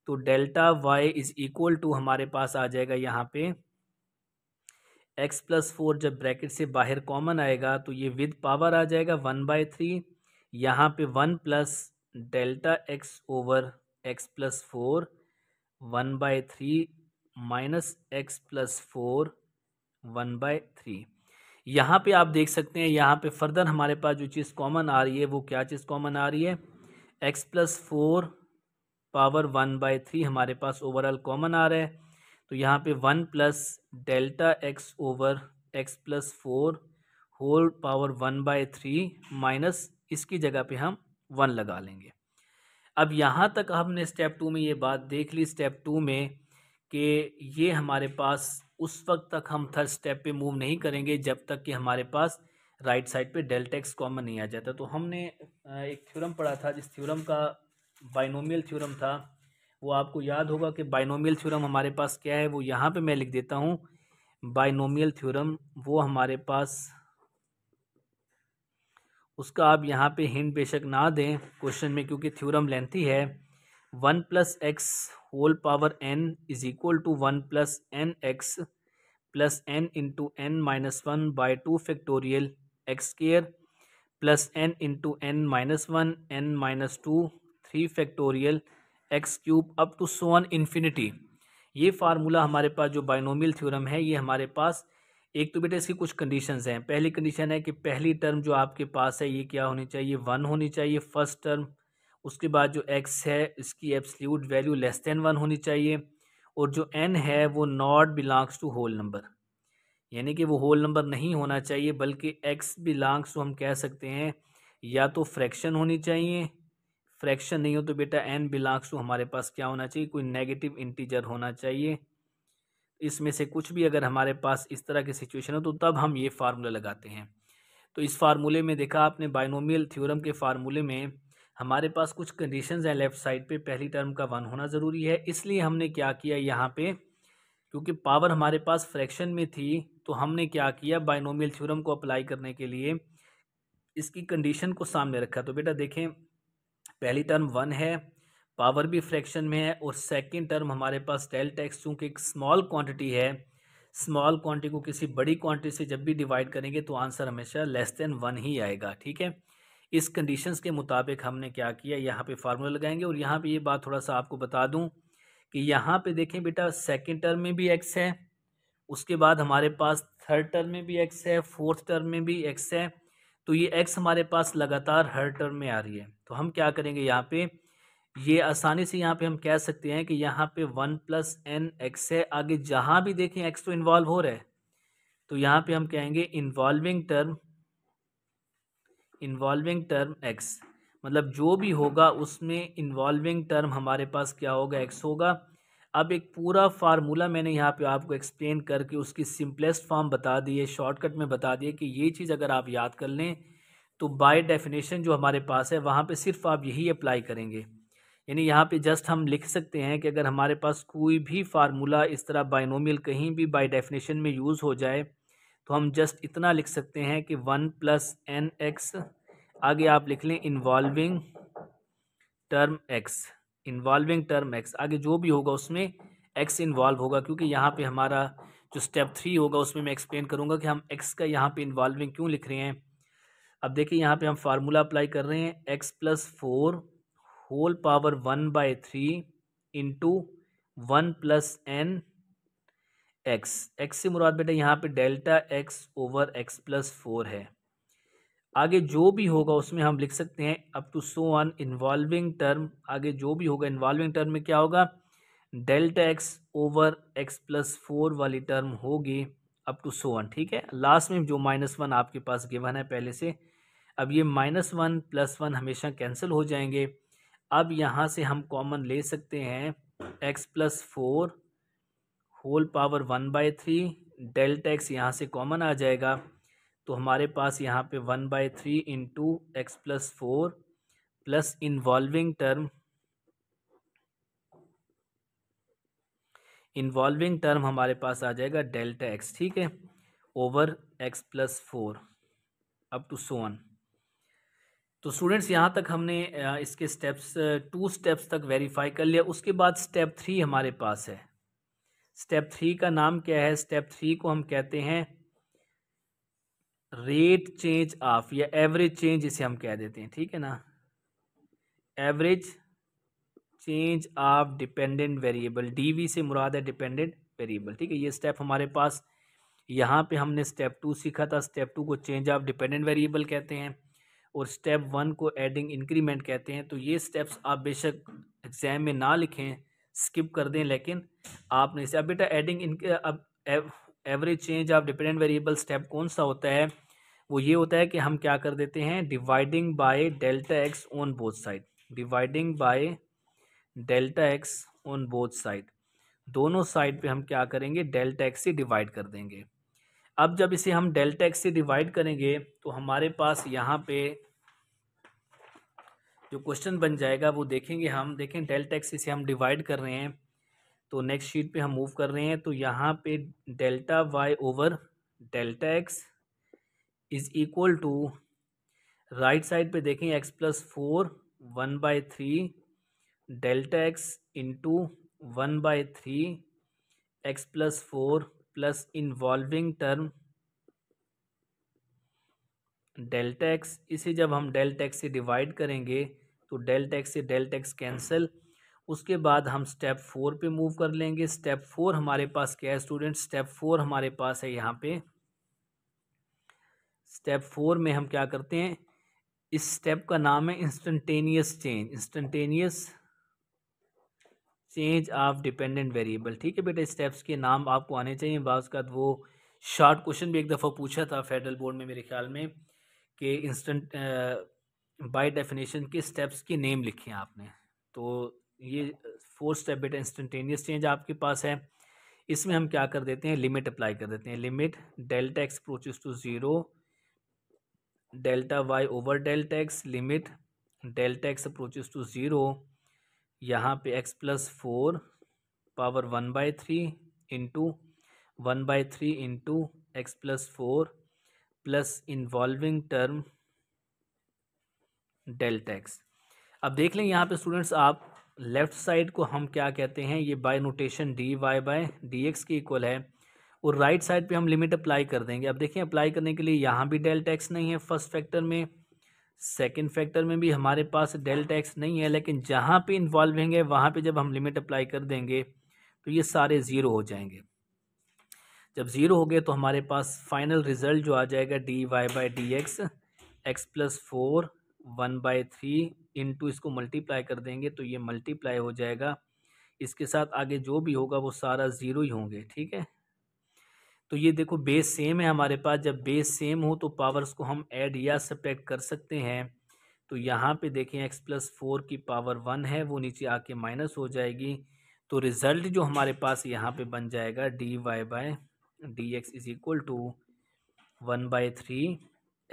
तो delta y is equal to हमारे पास आ जाएगा यहाँ पे एक्स प्लस फोर जब ब्रैकेट से बाहर कॉमन आएगा तो ये विद पावर आ जाएगा वन बाई थ्री यहाँ पे one plus delta x over x plus four one by three minus x plus four one by three यहाँ पर आप देख सकते हैं यहाँ पे फर्दर हमारे पास जो चीज़ कॉमन आ रही है वो क्या चीज़ कॉमन आ रही है x plus four power one by three हमारे पास ओवरऑल कॉमन आ रहा है तो यहाँ पे one plus delta x over x plus four whole power one by three minus इसकी जगह पे हम वन लगा लेंगे अब यहाँ तक हमने स्टेप टू में ये बात देख ली स्टेप टू में कि ये हमारे पास उस वक्त तक हम थर्ड स्टेप पे मूव नहीं करेंगे जब तक कि हमारे पास राइट साइड पे डेल्टा एक्स कॉमन नहीं आ जाता तो हमने एक थ्योरम पढ़ा था जिस थ्योरम का बाइनोमियल थ्योरम था वो आपको याद होगा कि बाइनोमियल थ्योरम हमारे पास क्या है वो यहाँ पे मैं लिख देता हूँ बाइनोमियल थ्योरम वो हमारे पास उसका आप यहाँ पे हिंट बेशक ना दें क्वेश्चन में क्योंकि थ्योरम लेंथी है one plus x whole power n is equal to one plus n x plus n into n minus one by two factorial x square plus n into n minus one n minus two three factorial x cube up to so on infinity ये formula हमारे पास जो binomial theorem है ये हमारे पास एक तो बेटा इसकी कुछ कंडीशंस हैं पहली कंडीशन है कि पहली टर्म जो आपके पास है ये क्या होनी चाहिए वन होनी चाहिए फर्स्ट टर्म उसके बाद जो एक्स है इसकी absolute value less than one होनी चाहिए और जो एन है वो not belongs to whole number यानी कि वो होल नंबर नहीं होना चाहिए बल्कि एक्स बिलोंग्स टू हम कह सकते हैं या तो फ्रैक्शन होनी चाहिए फ्रैक्शन नहीं हो तो बेटा एन बिलोंग्स टू हमारे पास क्या होना चाहिए कोई नेगेटिव इंटीजर होना चाहिए इसमें से कुछ भी अगर हमारे पास इस तरह की सिचुएशन हो तो तब हम ये फार्मूला लगाते हैं तो इस फार्मूले में देखा आपने बाइनोमियल थ्योरम के फार्मूले में हमारे पास कुछ कंडीशंस हैं लेफ़्ट साइड पे पहली टर्म का वन होना ज़रूरी है इसलिए हमने क्या किया यहाँ पे क्योंकि पावर हमारे पास फ्रैक्शन में थी तो हमने क्या किया बाइनोमियल थ्योरम को अप्लाई करने के लिए इसकी कंडीशन को सामने रखा तो बेटा देखें पहली टर्म वन है पावर भी फ्रैक्शन में है और सेकेंड टर्म हमारे पास डेल्टा एक्स चूँकि एक स्मॉल क्वान्टिटी है स्मॉल क्वांटिटी को किसी बड़ी क्वांटिटी से जब भी डिवाइड करेंगे तो आंसर हमेशा लेस देन वन ही आएगा ठीक है इस कंडीशंस के मुताबिक हमने क्या किया यहाँ पे फार्मूला लगाएंगे और यहाँ पे ये बात थोड़ा सा आपको बता दूँ कि यहाँ पर देखें बेटा सेकेंड टर्म में भी एक्स है उसके बाद हमारे पास थर्ड टर्म में भी एक्स है फोर्थ टर्म में भी एक्स है तो ये एक्स हमारे पास लगातार हर टर्म में आ रही है तो हम क्या करेंगे यहाँ पे ये आसानी से यहाँ पे हम कह सकते हैं कि यहाँ पे वन प्लस एन एक्स है आगे जहाँ भी देखें एक्स तो इन्वॉल्व हो रहा है तो यहाँ पे हम कहेंगे involving term involving term x मतलब जो भी होगा उसमें इन्वॉल्विंग टर्म हमारे पास क्या होगा एक्स होगा अब एक पूरा फार्मूला मैंने यहाँ पे आपको एक्सप्लेन करके उसकी सिंपलेस्ट फॉर्म बता दी है शॉर्टकट में बता दिए कि ये चीज़ अगर आप याद कर लें तो बाय डेफिनेशन जो हमारे पास है वहाँ पे सिर्फ आप यही अप्लाई करेंगे यानी यहाँ पे जस्ट हम लिख सकते हैं कि अगर हमारे पास कोई भी फार्मूला इस तरह बाइनोमियल कहीं भी बाई डेफिनेशन में यूज़ हो जाए तो हम जस्ट इतना लिख सकते हैं कि वन प्लस एन एक्स आगे आप लिख लें involving term x involving term x आगे जो भी होगा उसमें एक्स इन्वॉल्व होगा क्योंकि यहाँ पे हमारा जो स्टेप थ्री होगा उसमें मैं एक्सप्लेन करूँगा कि हम एक्स का यहाँ पे इन्वॉल्विंग क्यों लिख रहे हैं अब देखिए यहाँ पे हम फार्मूला अप्लाई कर रहे हैं x plus four whole power one by three into one plus n x x से मुराद बेटा यहाँ पे delta x over x plus four है आगे जो भी होगा उसमें हम लिख सकते हैं up to so on involving term आगे जो भी होगा इन्वॉल्विंग टर्म में क्या होगा delta x over x plus four वाली टर्म होगी अप टू सो वन ठीक है लास्ट में जो माइनस वन आपके पास गिवन है पहले से अब ये माइनस वन प्लस वन हमेशा कैंसिल हो जाएंगे अब यहाँ से हम कॉमन ले सकते हैं x plus four whole power one by three delta x यहाँ से कॉमन आ जाएगा तो हमारे पास यहाँ पे one by three into x plus four plus involving term involving term हमारे पास आ जाएगा डेल्टा एक्स ठीक है over x plus four up to so on तो स्टूडेंट्स यहाँ तक हमने इसके स्टेप्स टू स्टेप्स तक वेरीफाई कर लिया उसके बाद स्टेप थ्री हमारे पास है स्टेप थ्री का नाम क्या है स्टेप थ्री को हम कहते हैं रेट चेंज ऑफ या एवरेज चेंज इसे हम कह देते हैं ठीक है ना average change of dependent variable d से मुराद है डिपेंडेंट वेरिएबल ठीक है ये स्टेप हमारे पास यहाँ पे हमने स्टेप टू सीखा था स्टेप टू को चेंज ऑफ डिपेंडेंट वेरिएबल कहते हैं और स्टेप वन को एडिंग इंक्रीमेंट कहते हैं तो ये स्टेप्स आप बेशक एग्ज़ाम में ना लिखें स्किप कर दें लेकिन आपने इसे अब बेटा एडिंग अब average change of dependent variable step कौन सा होता है वो ये होता है कि हम क्या कर देते हैं dividing by delta x on both side dividing by delta x on both side दोनों साइड पे हम क्या करेंगे डेल्टा एक्स से डिवाइड कर देंगे अब जब इसे हम डेल्टा एक्स से डिवाइड करेंगे तो हमारे पास यहाँ पे जो क्वेश्चन बन जाएगा वो देखेंगे हम देखें डेल्टा एक्स इसे हम डिवाइड कर रहे हैं तो नेक्स्ट शीट पे हम मूव कर रहे हैं तो यहाँ पे delta y over delta x is equal to right side पे देखें x plus four one by three delta x into one by three x plus four plus involving term delta x इसे जब हम डेल्टा एक्स से divide करेंगे तो delta x से delta x cancel उसके बाद हम स्टेप फोर पे मूव कर लेंगे स्टेप फोर हमारे पास क्या है स्टूडेंट स्टेप फोर हमारे पास है यहाँ पे स्टेप फोर में हम क्या करते हैं इस स्टेप का नाम है instantaneous change instantaneous change of dependent variable ठीक है बेटा स्टेप्स के नाम आपको आने चाहिए बाद उसके वो शॉर्ट क्वेश्चन भी एक दफ़ा पूछा था फेडरल बोर्ड में मेरे ख्याल में कि इंस्टेंट बाय डेफिनेशन के स्टेप्स के नेम लिखे हैं आपने तो ये फोर स्टेप बेटा इंस्टेंटेनियस चेंज आपके पास है इसमें हम क्या कर देते हैं लिमिट अप्लाई कर देते हैं limit delta x approaches to zero delta y over delta x limit delta x approaches to zero यहाँ पे x plus four power one by three into one by three into x plus four plus involving term delta x अब देख लें यहाँ पे students आप left side को हम क्या कहते हैं ये by notation d y by d x की इक्वल है और राइट right साइड पे हम लिमिट अप्लाई कर देंगे अब देखिए अप्लाई करने के लिए यहाँ भी डेल्टा एक्स नहीं है फर्स्ट फैक्टर में सेकेंड फैक्टर में भी हमारे पास डेल्टा एक्स नहीं है लेकिन जहाँ पे इन्वॉल्विंग है वहाँ पे जब हम लिमिट अप्लाई कर देंगे तो ये सारे ज़ीरो हो जाएंगे जब ज़ीरो हो गए तो हमारे पास फाइनल रिज़ल्ट जो आ जाएगा d y by d x x plus four one by three into इसको मल्टीप्लाई कर देंगे तो ये मल्टीप्लाई हो जाएगा इसके साथ आगे जो भी होगा वो सारा ज़ीरो ही होंगे ठीक है तो ये देखो बेस सेम है हमारे पास जब बेस सेम हो तो पावर्स को हम ऐड या सब्ट्रैक्ट कर सकते हैं तो यहाँ पे देखें एक्स प्लस फोर की पावर वन है वो नीचे आके माइनस हो जाएगी तो रिज़ल्ट जो हमारे पास यहाँ पे बन जाएगा d y by d x is equal to one by three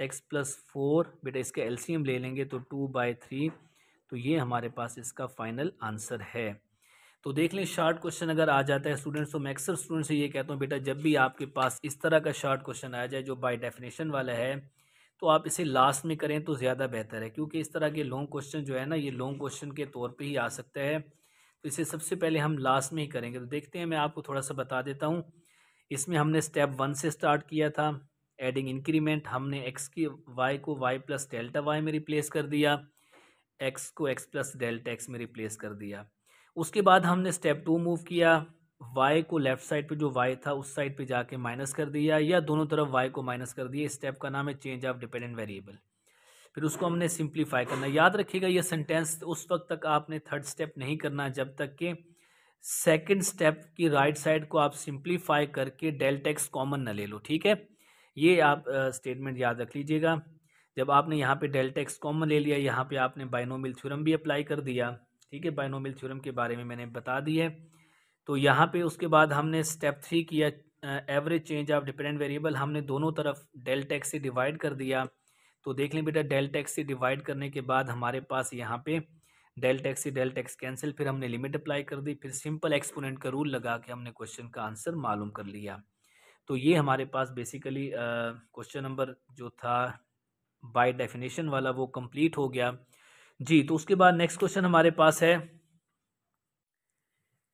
x plus four बेटा इसका एल्सीम ले लेंगे तो टू बाई थ्री तो ये हमारे पास इसका फ़ाइनल आंसर है तो देख लें शार्ट क्वेश्चन अगर आ जाता है स्टूडेंट्स तो मैं अक्सर स्टूडेंट से ये कहता हूँ बेटा जब भी आपके पास इस तरह का शार्ट क्वेश्चन आ जाए जो बाई डेफिनेशन वाला है तो आप इसे लास्ट में करें तो ज़्यादा बेहतर है क्योंकि इस तरह के लॉन्ग क्वेश्चन जो है ना ये लॉन्ग क्वेश्चन के तौर पर ही आ सकता है तो इसे सबसे पहले हम लास्ट में ही करेंगे तो देखते हैं मैं आपको थोड़ा सा बता देता हूँ इसमें हमने स्टेप वन से स्टार्ट किया था एडिंग इंक्रीमेंट हमने एक्स की वाई को वाई प्लस डेल्टा वाई में रिप्लेस कर दिया एक्स को एक्स प्लस डेल्टा एक्स में रिप्लेस कर दिया उसके बाद हमने स्टेप टू मूव किया वाई को लेफ़्ट साइड पे जो वाई था उस साइड पे जाके माइनस कर दिया या दोनों तरफ वाई को माइनस कर दिया स्टेप का नाम है चेंज ऑफ डिपेंडेंट वेरिएबल फिर उसको हमने सिंप्लीफाई करना याद रखिएगा यह सेंटेंस उस वक्त तक आपने थर्ड स्टेप नहीं करना जब तक कि सेकंड स्टेप की राइट right साइड को आप सिंप्लीफाई करके डेल्टेक्स कॉमन ना ले लो ठीक है ये आप स्टेटमेंट uh, याद रख लीजिएगा जब आपने यहाँ पे डेल्टेक्स कॉमन ले लिया यहाँ पे आपने बाइनोमिल थ्योरम भी अप्लाई कर दिया ठीक है बायनोमिल थ्योरम के बारे में मैंने बता दी है तो यहाँ पे उसके बाद हमने स्टेप थ्री किया average change of dependent variable हमने दोनों तरफ डेल टैक्स से डिवाइड कर दिया तो देख लें बेटा डेल टैक्स से डिवाइड करने के बाद हमारे पास यहाँ पे डेल टैक्स से डेल्टेक्स कैंसिल फिर हमने लिमिट अप्लाई कर दी फिर सिंपल एक्सपोनेंट का रूल लगा के हमने क्वेश्चन का आंसर मालूम कर लिया तो ये हमारे पास बेसिकली क्वेश्चन नंबर जो था बाय डेफिनेशन वाला वो कंप्लीट हो गया जी तो उसके बाद नेक्स्ट क्वेश्चन हमारे पास है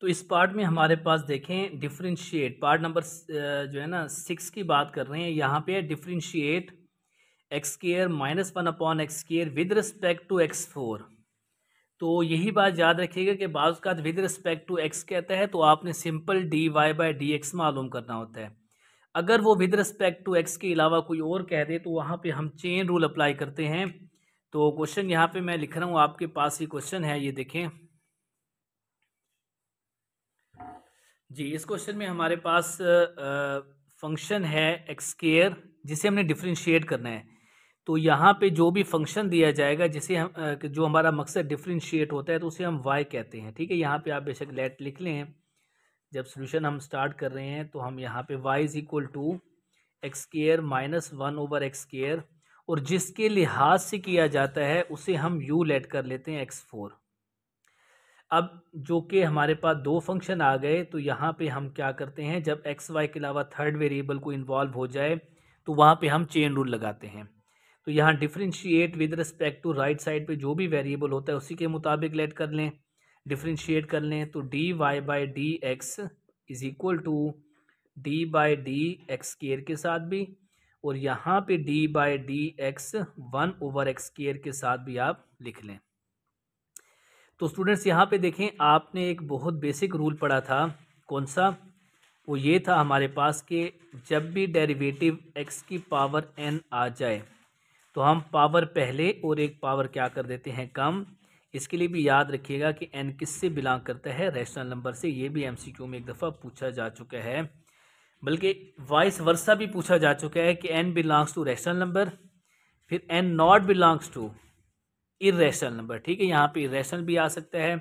तो इस पार्ट में हमारे पास देखें डिफ्रेंशिएट पार्ट नंबर जो है ना सिक्स की बात कर रहे हैं यहाँ पे है differentiate x square minus one upon x square with respect to x four तो यही बात याद रखिएगा कि बाज़ का विद रिस्पेक्ट टू एक्स कहता है तो आपने simple d y by d x मालूम करना होता है अगर वो विद रिस्पेक्ट टू एक्स के अलावा कोई और कह दे तो वहाँ पर हम चेन रूल अप्लाई करते हैं तो क्वेश्चन यहाँ पे मैं लिख रहा हूँ आपके पास ये क्वेश्चन है ये देखें जी इस क्वेश्चन में हमारे पास फंक्शन है एक्सकेयर जिसे हमने डिफ्रेंशिएट करना है तो यहाँ पे जो भी फंक्शन दिया जाएगा जिसे हम जो हमारा मकसद डिफ्रेंशिएट होता है तो उसे हम वाई कहते हैं ठीक है यहाँ पे आप बेशक लेट लिख लें जब सोल्यूशन हम स्टार्ट कर रहे हैं तो हम यहाँ पे y is equal to x square minus one over x square और जिसके लिहाज से किया जाता है उसे हम यू लेट कर लेते हैं एक्स फोर अब जो कि हमारे पास दो फंक्शन आ गए तो यहाँ पे हम क्या करते हैं जब एक्स वाई के अलावा थर्ड वेरिएबल को इन्वॉल्व हो जाए तो वहाँ पे हम चेन रूल लगाते हैं तो यहाँ differentiate with respect to right side पे जो भी वेरिएबल होता है उसी के मुताबिक लेट कर लें डिफ्रेंशिएट कर लें तो d y by d x is equal to d by d x square के साथ भी और यहाँ पे d by d x one over x square के साथ भी आप लिख लें तो स्टूडेंट्स यहाँ पे देखें आपने एक बहुत बेसिक रूल पढ़ा था कौन सा वो ये था हमारे पास कि जब भी डेरिवेटिव एक्स की पावर एन आ जाए तो हम पावर पहले और एक पावर क्या कर देते हैं कम इसके लिए भी याद रखिएगा कि एन किस से बिलोंग करता है रैशनल नंबर से ये भी एम में एक दफ़ा पूछा जा चुका है बल्कि वाइस वर्सा भी पूछा जा चुका है कि n belongs to rational number फिर n not belongs to irrational number ठीक है यहाँ पे इेशनल भी आ सकता है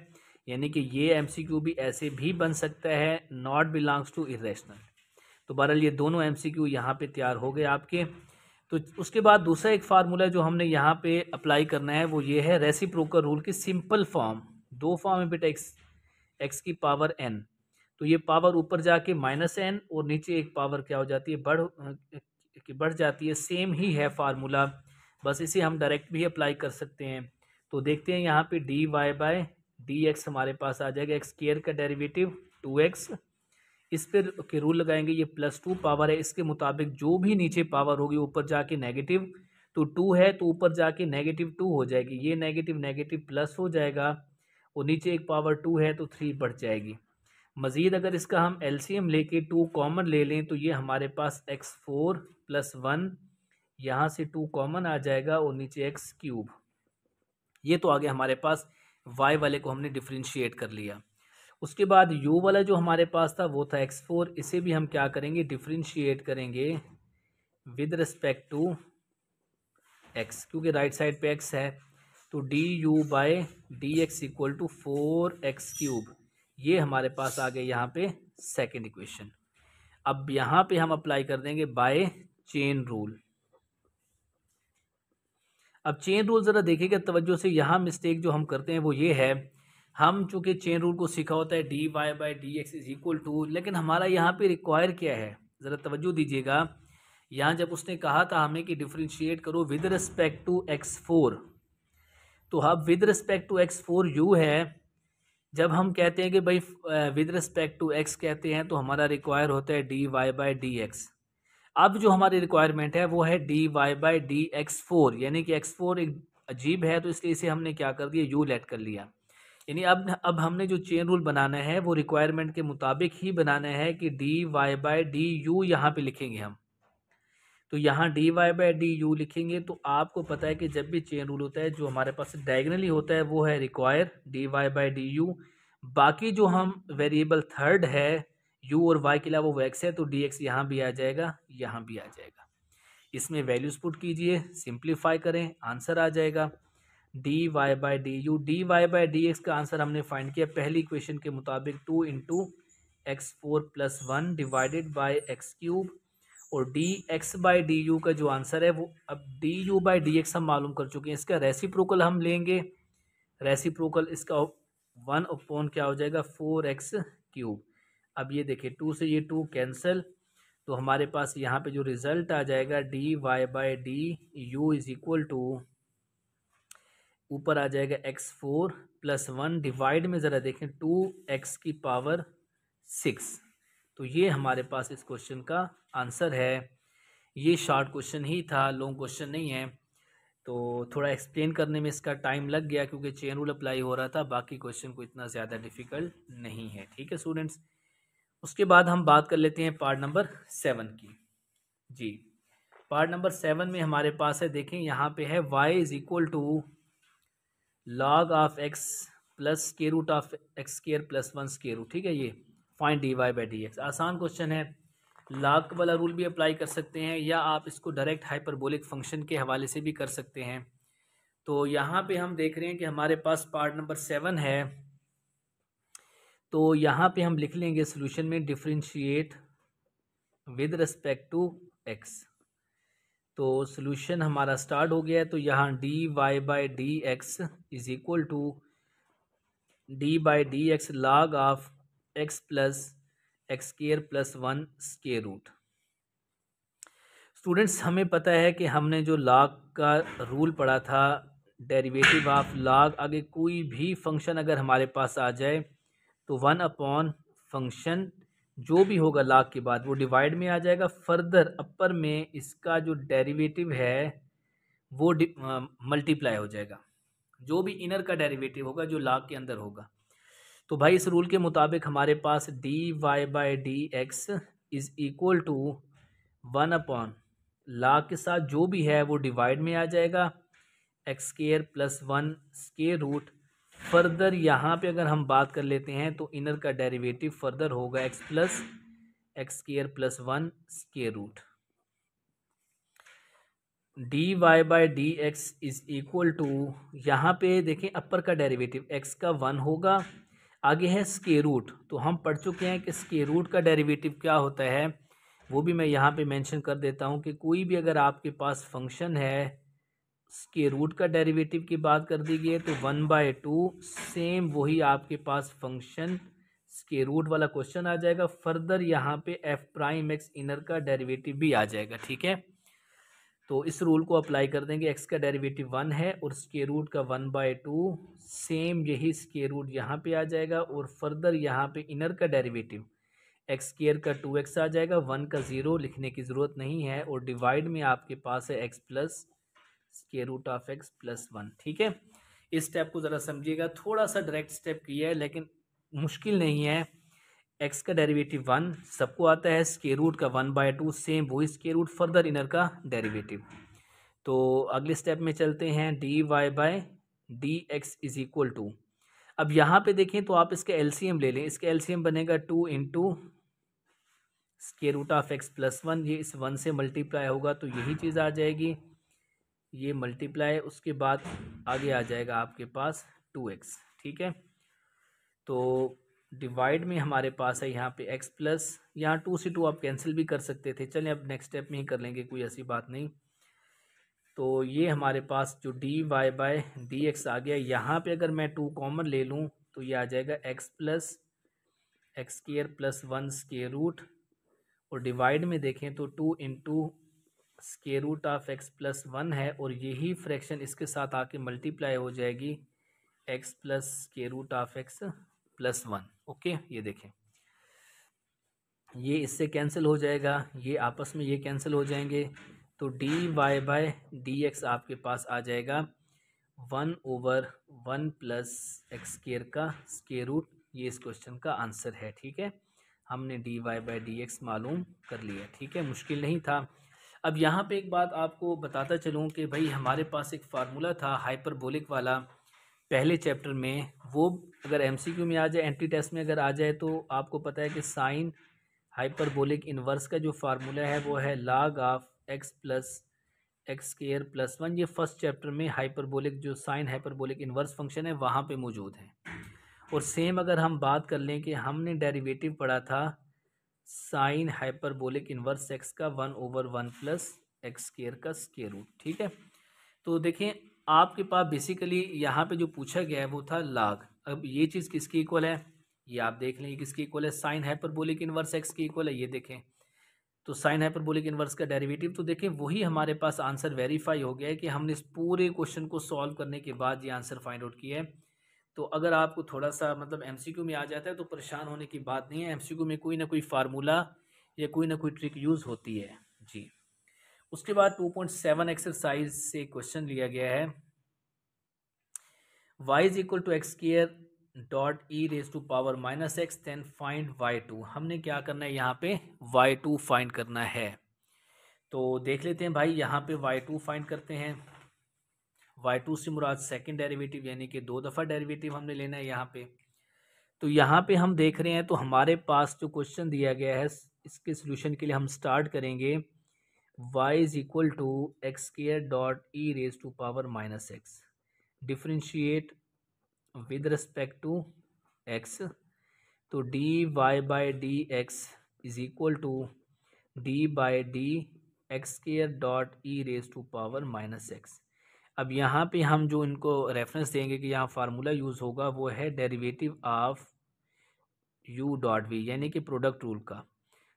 यानी कि ये एम भी ऐसे भी बन सकता है नॉट बिलोंग्स टू इेशनल तो बहरहाल ये दोनों एम सी क्यू यहाँ पर तैयार हो गए आपके तो उसके बाद दूसरा एक फार्मूला जो हमने यहाँ पे अप्लाई करना है वो ये है रेसिप्रोकर रूल की सिंपल फॉर्म दो फॉर्म है बेटा एक्स एक्स की पावर एन तो ये पावर ऊपर जाके माइनस एन और नीचे एक पावर क्या हो जाती है बढ़ कि बढ़ जाती है सेम ही है फार्मूला बस इसे हम डायरेक्ट भी अप्लाई कर सकते हैं तो देखते हैं यहाँ पे d y by d x हमारे पास आ जाएगा एक्स केयर का डेरिवेटिव टू एक्स इस पर के रूल लगाएंगे ये प्लस टू पावर है इसके मुताबिक जो भी नीचे पावर होगी ऊपर जाके नेगेटिव तो टू है तो ऊपर जाके नेगेटिव टू हो जाएगी ये नेगेटिव नेगेटिव प्लस हो जाएगा और नीचे एक पावर टू है तो थ्री बढ़ जाएगी मज़ीद अगर इसका हम एल सी एम लेके टू कॉमन ले लें तो ये हमारे पास एक्स फोर प्लस वन यहाँ से टू कॉमन आ जाएगा और नीचे एक्स क्यूब ये तो आगे हमारे पास वाई वाले को हमने डिफ्रेंशिएट कर लिया उसके बाद यू वाला जो हमारे पास था वो था एक्स फोर इसे भी हम क्या करेंगे डिफ्रेंशिएट करेंगे विद रिस्पेक्ट टू एक्स क्योंकि राइट साइड पे एक्स है तो d u by d x equal to four x cube ये हमारे पास आ गए यहाँ पे सेकेंड इक्वेशन अब यहाँ पे हम अप्लाई कर देंगे बाय चेन रूल अब चेन रूल ज़रा देखिएगा तवज्जो से यहाँ मिस्टेक जो हम करते हैं वो ये है हम चूँकि चेन रूल को सीखा होता है d y by d x is equal to लेकिन हमारा यहाँ पे रिक्वायर क्या है ज़रा तवज्जो दीजिएगा यहाँ जब उसने कहा था हमें कि डिफ्रेंशिएट करो with respect to x four तो अब with respect to x four u है जब हम कहते हैं कि भाई विद रिस्पेक्ट टू एक्स कहते हैं तो हमारा रिक्वायर होता है d y by d x अब जो हमारी रिक्वायरमेंट है वो है d y by d x four यानी कि एक्स फोर एक अजीब है तो इसलिए इसे हमने क्या कर दिया यू लेट कर लिया यानी अब अब हमने जो चेन रूल बनाना है वो रिक्वायरमेंट के मुताबिक ही बनाना है कि d y by d u यहाँ पर लिखेंगे हम तो यहाँ d y by d u लिखेंगे तो आपको पता है कि जब भी चेन रूल होता है जो हमारे पास डायगनली होता है वो है require d y by d u बाकी जो हम वेरिएबल थर्ड है यू और वाई के अलावा वो एक्स है तो डी एक्स यहाँ भी आ जाएगा यहाँ भी आ जाएगा इसमें वैल्यूज पुट कीजिए सिंप्लीफाई करें आंसर आ जाएगा d y by d u d y by d x का आंसर हमने फाइंड किया पहली क्वेश्चन के मुताबिक two into x four plus one divided by x cube और d x by d u का जो आंसर है वो अब d u by d x हम मालूम कर चुके हैं इसका रेसिप्रोकल हम लेंगे रेसिप्रोकल इसका वन अपॉन क्या हो जाएगा फोर एक्स क्यूब अब ये देखिए टू से ये टू कैंसिल तो हमारे पास यहाँ पे जो रिज़ल्ट आ जाएगा d y by d u is equal to ऊपर आ जाएगा x four plus one divide में ज़रा देखें टू एक्स की पावर सिक्स तो ये हमारे पास इस क्वेश्चन का आंसर है ये शॉर्ट क्वेश्चन ही था लॉन्ग क्वेश्चन नहीं है तो थोड़ा एक्सप्लेन करने में इसका टाइम लग गया क्योंकि चेन रूल अप्लाई हो रहा था बाकी क्वेश्चन को इतना ज़्यादा डिफ़िकल्ट नहीं है ठीक है स्टूडेंट्स उसके बाद हम बात कर लेते हैं पार्ट नंबर सेवन की जी पार्ट नंबर सेवन में हमारे पास है देखें यहाँ पे है y is equal to log of x plus के root of x square plus one square root ठीक है ये fine d y by d x आसान क्वेश्चन है लाग वाला रूल भी अप्लाई कर सकते हैं या आप इसको डायरेक्ट हाइपरबोलिक फंक्शन के हवाले से भी कर सकते हैं तो यहाँ पे हम देख रहे हैं कि हमारे पास पार्ट नंबर सेवन है तो यहाँ पे हम लिख लेंगे सोल्यूशन में differentiate with respect to x तो सोल्यूशन हमारा स्टार्ट हो गया है तो यहाँ d y by d x is equal to d by d x log of x plus x square plus one square root students हमें पता है कि हमने जो लाग का रूल पढ़ा था डेरिवेटिव ऑफ लाग आगे कोई भी फंक्शन अगर हमारे पास आ जाए तो वन अपॉन फंक्शन जो भी होगा लाग के बाद वो डिवाइड में आ जाएगा फर्दर अपर में इसका जो डेरिवेटिव है वो मल्टीप्लाई हो जाएगा जो भी इनर का डेरिवेटिव होगा जो लाग के अंदर होगा तो भाई इस रूल के मुताबिक हमारे पास d y by d x is equal to one upon ला के साथ जो भी है वो डिवाइड में आ जाएगा x square plus one square root further यहाँ पे अगर हम बात कर लेते हैं तो इनर का डेरिवेटिव फर्दर होगा x plus x square plus one square root d y by d x is equal to यहाँ पे देखें अपर का डेरिवेटिव एक्स का वन होगा आगे है स्के रूट तो हम पढ़ चुके हैं कि स्के रूट का डेरिवेटिव क्या होता है वो भी मैं यहाँ पे मेंशन कर देता हूँ कि कोई भी अगर आपके पास फंक्शन है स्के रूट का डेरिवेटिव की बात कर दी गई तो वन बाय टू सेम वही आपके पास फंक्शन स्के रूट वाला क्वेश्चन आ जाएगा फर्दर यहाँ पे एफ प्राइम एक्स इनर का डेरिवेटिव भी आ जाएगा ठीक है तो इस रूल को अप्लाई कर देंगे एक्स का डेरिवेटिव वन है और स्केयर रूट का वन बाय टू सेम यही स्केयर रूट यहाँ पे आ जाएगा और फर्दर यहाँ पे इनर का डेरिवेटिव एक्स स्केयर का टू एक्स आ जाएगा वन का ज़ीरो लिखने की ज़रूरत नहीं है और डिवाइड में आपके पास है x plus square root of x plus one ठीक है इस स्टेप को ज़रा समझिएगा थोड़ा सा डायरेक्ट स्टेप किया है लेकिन मुश्किल नहीं है एक्स का डेरिवेटिव वन सबको आता है स्केयर रूट का वन बाय टू सेम वही स्केयर रूट फर्दर इनर का डेरिवेटिव तो अगले स्टेप में चलते हैं d y by d x is equal to अब यहाँ पे देखें तो आप इसका एलसीएम ले लें इसका एलसीएम बनेगा two into square root of x plus one ये इस वन से मल्टीप्लाई होगा तो यही चीज़ आ जाएगी ये मल्टीप्लाई उसके बाद आगे आ जाएगा आपके पास टू एक्स ठीक है तो डिवाइड में हमारे पास है यहाँ पे x प्लस यहाँ टू से टू आप कैंसिल भी कर सकते थे चलें अब नेक्स्ट स्टेप में ही कर लेंगे कोई ऐसी बात नहीं तो ये हमारे पास जो d y by d x आ गया यहाँ पे अगर मैं टू कॉमन ले लूँ तो ये आ जाएगा x plus x square plus one square root और डिवाइड में देखें तो two two square root of x plus one है और यही फ्रैक्शन इसके साथ आके मल्टीप्लाई हो जाएगी x plus square root of x plus one okay ये देखें ये इससे कैंसिल हो जाएगा ये आपस में ये कैंसिल हो जाएंगे तो d y by d x आपके पास आ जाएगा one over one plus x square का स्केयर रूट ये इस क्वेश्चन का आंसर है ठीक है हमने d y by d x मालूम कर लिया ठीक है मुश्किल नहीं था अब यहाँ पे एक बात आपको बताता चलूँ कि भाई हमारे पास एक फार्मूला था हाइपरबोलिक वाला पहले चैप्टर में वो अगर एमसीक्यू में आ जाए एंटी टेस्ट में अगर आ जाए तो आपको पता है कि साइन हाइपरबोलिक इन्वर्स का जो फार्मूला है वो है log of x plus x square plus one ये फर्स्ट चैप्टर में हाइपरबोलिक जो साइन हाइपरबोलिक इन्वर्स फंक्शन है वहाँ पे मौजूद है और सेम अगर हम बात कर लें कि हमने डेरिवेटिव पढ़ा था साइन हाइपरबोलिक इन्वर्स एक्स का one over one plus x square का स्केयर रूट ठीक है तो देखें आपके पास बेसिकली यहाँ पे जो पूछा गया है वो था लाग अब ये चीज़ किसकी इक्वल है ये आप देख लें किसकी इक्वल है साइन हाइपरबोलिक इनवर्स एक्स की इक्वल है ये देखें तो साइन हाइपरबोलिक इनवर्स का डेरिवेटिव तो देखें वही हमारे पास आंसर वेरीफाई हो गया है कि हमने इस पूरे क्वेश्चन को सॉल्व करने के बाद ये आंसर फाइंड आउट किया है तो अगर आपको थोड़ा सा मतलब एम में आ जाता है तो परेशान होने की बात नहीं है एम में कोई ना कोई फार्मूला या कोई ना कोई ट्रिक यूज़ होती है जी उसके बाद 2.7 एक्सरसाइज से क्वेश्चन लिया गया है y is equal to x square dot e raise to power minus x then find y two हमने क्या करना है यहाँ पे वाई टू फाइंड करना है तो देख लेते हैं भाई यहाँ पे वाई टू फाइंड करते हैं वाई टू से मुराद सेकेंड डेरिवेटिव यानी कि दो दफ़ा डेरिवेटिव हमने लेना है यहाँ पे तो यहाँ पे हम देख रहे हैं तो हमारे पास जो क्वेश्चन दिया गया है इसके सोल्यूशन के लिए हम स्टार्ट करेंगे y is equal to x square dot e e raised to power minus x differentiate with respect to x तो d y by d x is equal to d by d x square dot e raise to power minus x अब यहाँ पे हम जो इनको reference देंगे कि यहाँ फार्मूला यूज़ होगा वो है derivative of u dot v यानी कि प्रोडक्ट रूल का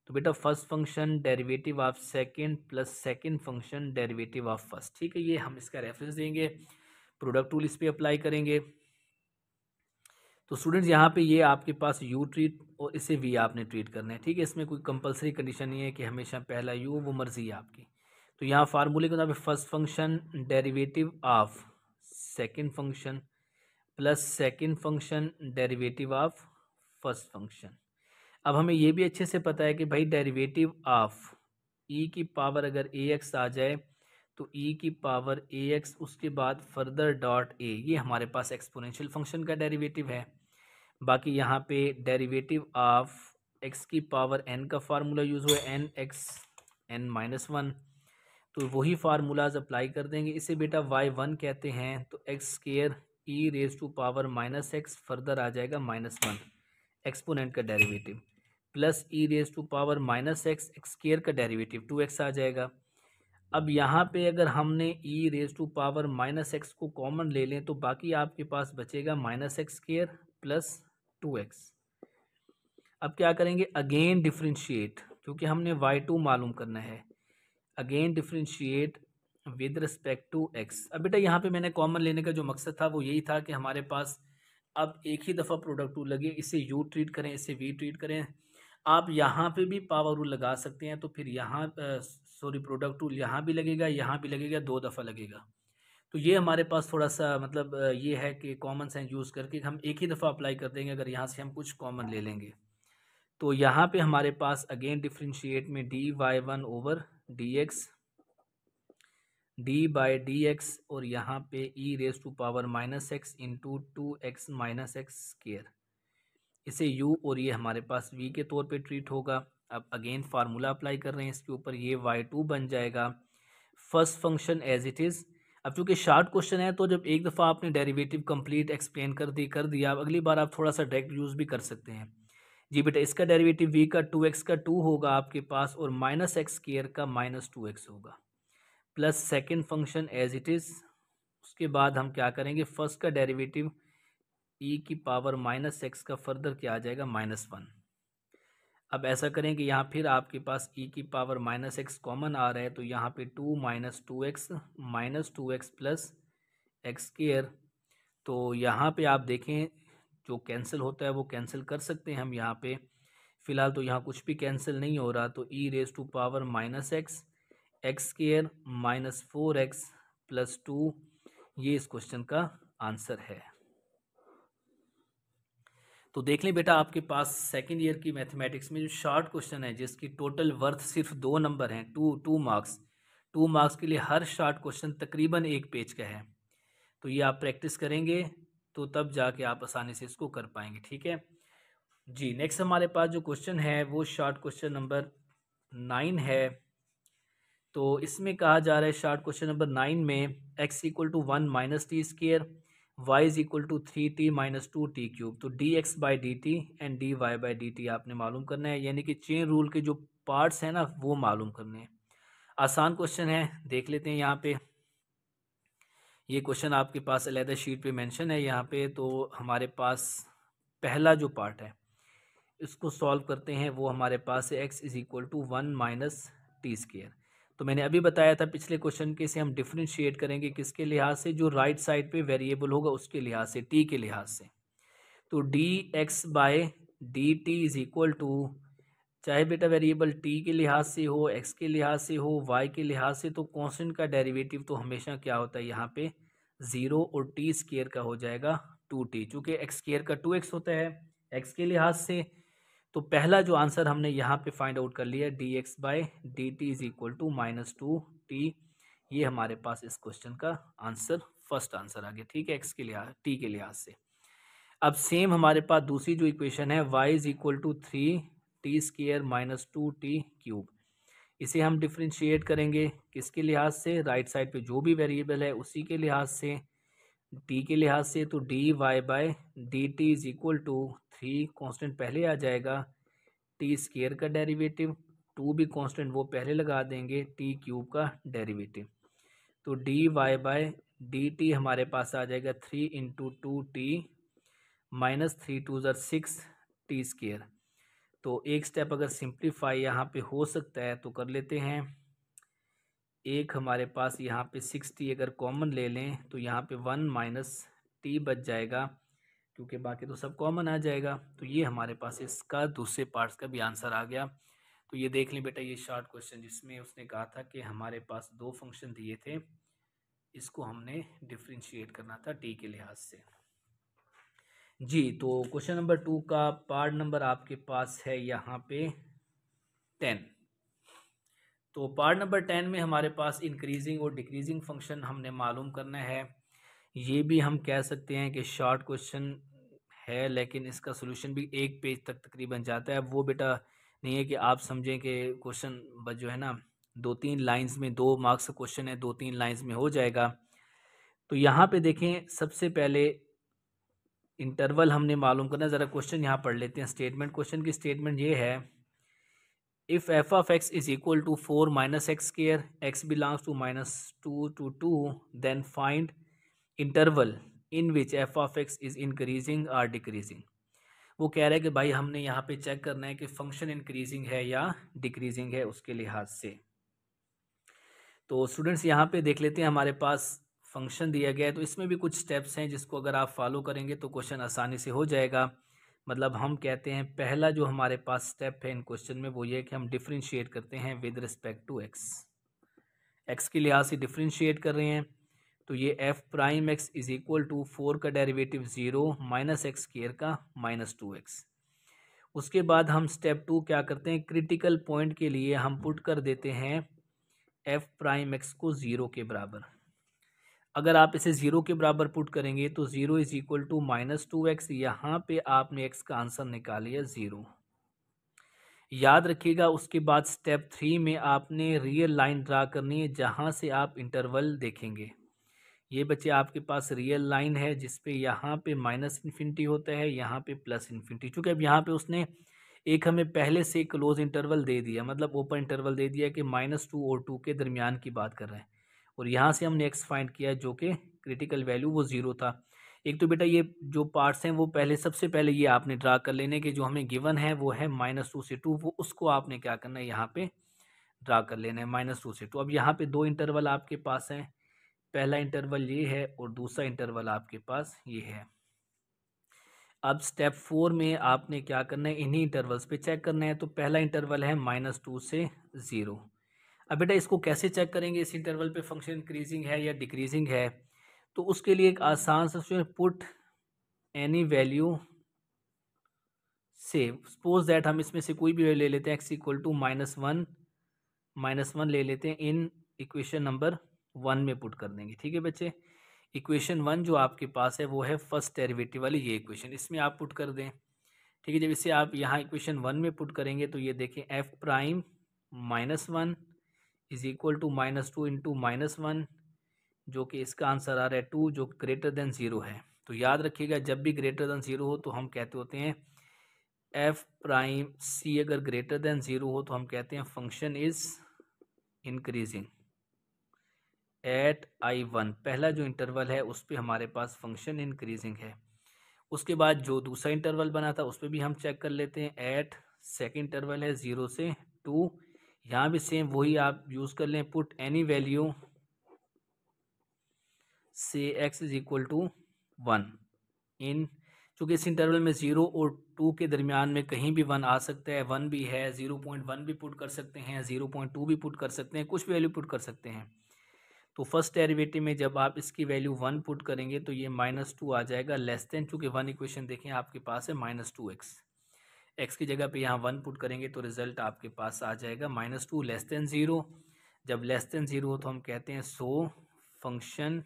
तो बेटा first function derivative of second plus second function derivative of first ठीक है ये हम इसका रेफरेंस देंगे प्रोडक्ट टूल इस पर अप्लाई करेंगे तो स्टूडेंट्स यहाँ पे ये आपके पास यू ट्रीट और इसे वी आपने ट्रीट करना है ठीक है इसमें कोई कंपलसरी कंडीशन नहीं है कि हमेशा पहला यू वो मर्जी है आपकी तो यहाँ फार्मूले के मुताबिक first function derivative of second function plus second function derivative of first function अब हमें ये भी अच्छे से पता है कि भाई डेरिवेटिव ऑफ ई e की पावर अगर ए एक्स आ जाए तो ई e की पावर ए एक्स उसके बाद फर्दर डॉट ए ये हमारे पास एक्सपोनेंशियल फंक्शन का डेरिवेटिव है बाकी यहाँ पे डेरिवेटिव ऑफ एक्स की पावर एन का फार्मूला यूज़ हुआ है n x n minus one तो वही फार्मूलाज अप्लाई कर देंगे इसे बेटा वाई वन कहते हैं तो x square e raise to power minus x further आ जाएगा माइनस वन एक्सपोनेंट का derivative plus e raise to power minus x x square का डेरिवेटिव टू एक्स आ जाएगा अब यहाँ पे अगर हमने ई रेज टू पावर माइनस एक्स को कॉमन ले लें तो बाकी आपके पास बचेगा minus x square plus two x अब क्या करेंगे अगेन डिफ्रेंशिएट क्योंकि हमने वाई टू मालूम करना है again differentiate with respect to x अब बेटा यहाँ पे मैंने कॉमन लेने का जो मकसद था वो यही था कि हमारे पास अब एक ही दफ़ा प्रोडक्ट टू लगे इसे यू ट्रीट करें इसे वी ट्रीट करें आप यहाँ पे भी पावर रूल लगा सकते हैं तो फिर यहाँ सॉरी प्रोडक्ट रूल यहाँ भी लगेगा यहाँ भी लगेगा दो दफ़ा लगेगा तो ये हमारे पास थोड़ा सा मतलब ये है कि कॉमन सेंस यूज़ करके हम एक ही दफ़ा अप्लाई कर देंगे अगर यहाँ से हम कुछ कॉमन ले लेंगे तो यहाँ पे हमारे पास अगेन डिफ्रेंशिएट में d y one over d x d by d x और यहाँ पे e raise to power minus x into two x minus x square इसे u और ये हमारे पास v के तौर पे ट्रीट होगा अब अगेन फार्मूला अप्लाई कर रहे हैं इसके ऊपर ये वाई टू बन जाएगा first function as it is अब चूँकि शार्ट क्वेश्चन है तो जब एक दफ़ा आपने डेरिवेटिव कंप्लीट एक्सप्लेन कर दी कर दिया अब अगली बार आप थोड़ा सा डायरेक्ट यूज़ भी कर सकते हैं जी बेटा इसका डेरिवेटिव v का टू एक्स का टू होगा आपके पास और माइनस एक्स केयर का माइनस टू एक्स होगा plus second function as it is उसके बाद हम क्या करेंगे फर्स्ट का डेरिवेटिव ई e की पावर माइनस एक्स का फर्दर क्या आ जाएगा माइनस वन अब ऐसा करें कि यहाँ फिर आपके पास ई e की पावर माइनस एक्स कॉमन आ रहा है तो यहाँ पे two minus two x minus two x plus x square तो यहाँ पे आप देखें जो कैंसिल होता है वो कैंसिल कर सकते हैं हम यहाँ पे फ़िलहाल तो यहाँ कुछ भी कैंसिल नहीं हो रहा तो e raise to power minus x x square minus four x plus two ये इस क्वेश्चन का आंसर है तो देख लें बेटा आपके पास सेकेंड ईयर की मैथमेटिक्स में जो शॉर्ट क्वेश्चन है जिसकी टोटल वर्थ सिर्फ दो नंबर हैं two two marks two marks के लिए हर शॉर्ट क्वेश्चन तकरीबन एक पेज का है तो ये आप प्रैक्टिस करेंगे तो तब जाके आप आसानी से इसको कर पाएंगे ठीक है जी नेक्स्ट हमारे पास जो क्वेश्चन है वो शॉर्ट क्वेश्चन नंबर नाइन है तो इसमें कहा जा रहा है शॉर्ट क्वेश्चन नंबर नाइन में x equal to one minus t square y is equal to three t minus two t cube तो d x by d t and d y by d t आपने मालूम करना है यानी कि chain rule के जो पार्ट्स हैं ना वो मालूम करने हैं आसान क्वेश्चन है देख लेते हैं यहाँ पे ये क्वेश्चन आपके पास अलग शीट पे मेंशन है यहाँ पे तो हमारे पास पहला जो पार्ट है इसको सॉल्व करते हैं वो हमारे पास है x is equal to one minus t square तो मैंने अभी बताया था पिछले क्वेश्चन के से हम डिफ्रेंशिएट करेंगे किसके लिहाज से जो राइट right साइड पे वेरिएबल होगा उसके लिहाज से टी के लिहाज से तो d x by d t is equal to चाहे बेटा वेरिएबल टी के लिहाज से हो एक्स के लिहाज से हो वाई के लिहाज से तो कॉन्सटेंट का डेरिवेटिव तो हमेशा क्या होता है यहाँ पे ज़ीरो और टी स्केयर का हो जाएगा टू टी चूँकि एक्स स्केयर का टू एक्स होता है एक्स के लिहाज से तो पहला जो आंसर हमने यहाँ पे फाइंड आउट कर लिया d x by d t is equal to minus two t ये हमारे पास इस क्वेश्चन का आंसर फर्स्ट आंसर आ गया ठीक है एक्स के लिहाज टी के लिहाज से अब सेम हमारे पास दूसरी जो इक्वेशन है y is equal to three t square minus two t cube इसे हम डिफ्रेंशिएट करेंगे किसके लिहाज से राइट साइड पे जो भी वेरिएबल है उसी के लिहाज से डी के लिहाज से तो d y by d t is equal to three constant पहले आ जाएगा टी स्केयर का डेरिवेटिव टू भी कॉन्स्टेंट वो पहले लगा देंगे टी क्यूब का डेरिवेटिव तो d y by d t हमारे पास आ जाएगा three into two t minus three two ज़र सिक्स टी स्केयर तो एक स्टेप अगर सिंप्लीफाई यहाँ पे हो सकता है तो कर लेते हैं एक हमारे पास यहाँ पे टी अगर कॉमन ले लें तो यहाँ पे वन माइनस टी बच जाएगा क्योंकि बाकी तो सब कॉमन आ जाएगा तो ये हमारे पास इसका दूसरे पार्ट्स का भी आंसर आ गया तो ये देख लें बेटा ये शॉर्ट क्वेश्चन जिसमें उसने कहा था कि हमारे पास दो फंक्शन दिए थे इसको हमने डिफ्रेंशिएट करना था टी के लिहाज से जी तो क्वेश्चन नंबर टू का पार्ट नंबर आपके पास है यहाँ पे टेन तो पार्ट नंबर टेन में हमारे पास इंक्रीजिंग और डिक्रीजिंग फंक्शन हमने मालूम करना है ये भी हम कह सकते हैं कि शॉर्ट क्वेश्चन है लेकिन इसका सोल्यूशन भी एक पेज तक तकरीबन जाता है वो बेटा नहीं है कि आप समझें कि क्वेश्चन जो है ना दो तीन लाइंस में दो मार्क्स का क्वेश्चन है दो तीन लाइंस में हो जाएगा तो यहाँ पे देखें सबसे पहले इंटरवल हमने मालूम करना ज़रा क्वेश्चन यहाँ पढ़ लेते हैं स्टेटमेंट क्वेश्चन की स्टेटमेंट ये है if f of x is equal to four minus x square x belongs to minus two to two then find interval in which f of x is increasing or decreasing वो कह रहे हैं कि भाई हमने यहाँ पे चेक करना है कि फंक्शन इंक्रीजिंग है या डिक्रीजिंग है उसके लिहाज से तो स्टूडेंट्स यहाँ पे देख लेते हैं हमारे पास फंक्शन दिया गया है तो इसमें भी कुछ स्टेप्स हैं जिसको अगर आप फॉलो करेंगे तो क्वेश्चन आसानी से हो जाएगा मतलब हम कहते हैं पहला जो हमारे पास स्टेप है इन क्वेश्चन में वो ये कि हम डिफ्रेंशिएट करते हैं with respect to x x के लिहाज से डिफ्रेंशिएट कर रहे हैं तो ये f prime x is equal to four का derivative zero minus x square का माइनस टू एक्स उसके बाद हम स्टेप टू क्या करते हैं क्रिटिकल पॉइंट के लिए हम पुट कर देते हैं एफ प्राइम एक्स को ज़ीरो के बराबर अगर आप इसे ज़ीरो के बराबर पुट करेंगे तो zero is equal to minus two x यहाँ पर आपने एक्स का आंसर निकाल लिया ज़ीरो याद रखिएगा उसके बाद स्टेप थ्री में आपने रियल लाइन ड्रा करनी है जहाँ से आप इंटरवल देखेंगे ये बच्चे आपके पास रियल लाइन है जिस पे यहाँ पे माइनस इन्फिनिटी होता है यहाँ पे प्लस इन्फिनिटी चूँकि अब यहाँ पे उसने एक हमें पहले से क्लोज इंटरवल दे दिया मतलब ओपन इंटरवल दे दिया कि माइनस टू और टू के दरमियान की बात कर रहे हैं और यहाँ से हमने एक्स फाइंड किया जो कि क्रिटिकल वैल्यू वो ज़ीरो था एक तो बेटा ये जो पार्ट्स हैं वो पहले सबसे पहले ये आपने ड्रा कर लेने के जो हमें गिवन है वो है माइनस टू से टू वो उसको आपने क्या करना है यहाँ पे ड्रा कर लेना है माइनस टू से टू अब यहाँ पे दो इंटरवल आपके पास हैं पहला इंटरवल ये है और दूसरा इंटरवल आपके पास ये है अब स्टेप फोर में आपने क्या करना है इन्हीं इंटरवल्स पर चेक करना है तो पहला इंटरवल है माइनस टू से ज़ीरो अब बेटा इसको कैसे चेक करेंगे इस इंटरवल पे फंक्शन इंक्रीजिंग है या डिक्रीजिंग है तो उसके लिए एक आसान सा पुट एनी वैल्यू से सपोज दैट हम इसमें से कोई भी वैल्यू ले लेते हैं x equal to minus one minus one ले लेते हैं इन इक्वेशन नंबर वन में पुट कर देंगे ठीक है बच्चे इक्वेशन वन जो आपके पास है वो है फर्स्ट डेरिवेटिव वाली ये इक्वेशन इसमें आप पुट कर दें ठीक है जब इसे आप यहाँ इक्वेशन वन में पुट करेंगे तो ये देखें f prime minus one is equal to minus two into minus one जो कि इसका आंसर आ रहा है टू जो ग्रेटर देन ज़ीरो है तो याद रखिएगा जब भी ग्रेटर देन ज़ीरो हो तो हम कहते होते हैं एफ प्राइम सी अगर ग्रेटर देन ज़ीरो हो तो हम कहते हैं function is increasing at I one पहला जो इंटरवल है उस पर हमारे पास फंक्शन इंक्रीजिंग है उसके बाद जो दूसरा इंटरवल बना था उस पर भी हम चेक कर लेते हैं एट सेकेंड इंटरवल है ज़ीरो से टू यहाँ भी सेम वही आप यूज़ कर लें पुट एनी वैल्यू से x is equal to one in चूँकि इस इंटरवल में ज़ीरो और टू के दरमियान में कहीं भी वन आ सकता है वन भी है ज़ीरो पॉइंट वन भी पुट कर सकते हैं ज़ीरो पॉइंट टू भी पुट कर सकते हैं कुछ वैल्यू पुट कर सकते हैं तो फर्स्ट डेरिवेटिव में जब आप इसकी वैल्यू वन पुट करेंगे तो ये माइनस टू आ जाएगा लेस देन चूँकि वन इक्वेशन देखें आपके पास है माइनस टू एक्स एक्स की जगह पे यहाँ वन पुट करेंगे तो रिजल्ट आपके पास आ जाएगा minus two less than zero जब लेस देन ज़ीरो हो तो हम कहते हैं सो फंक्शन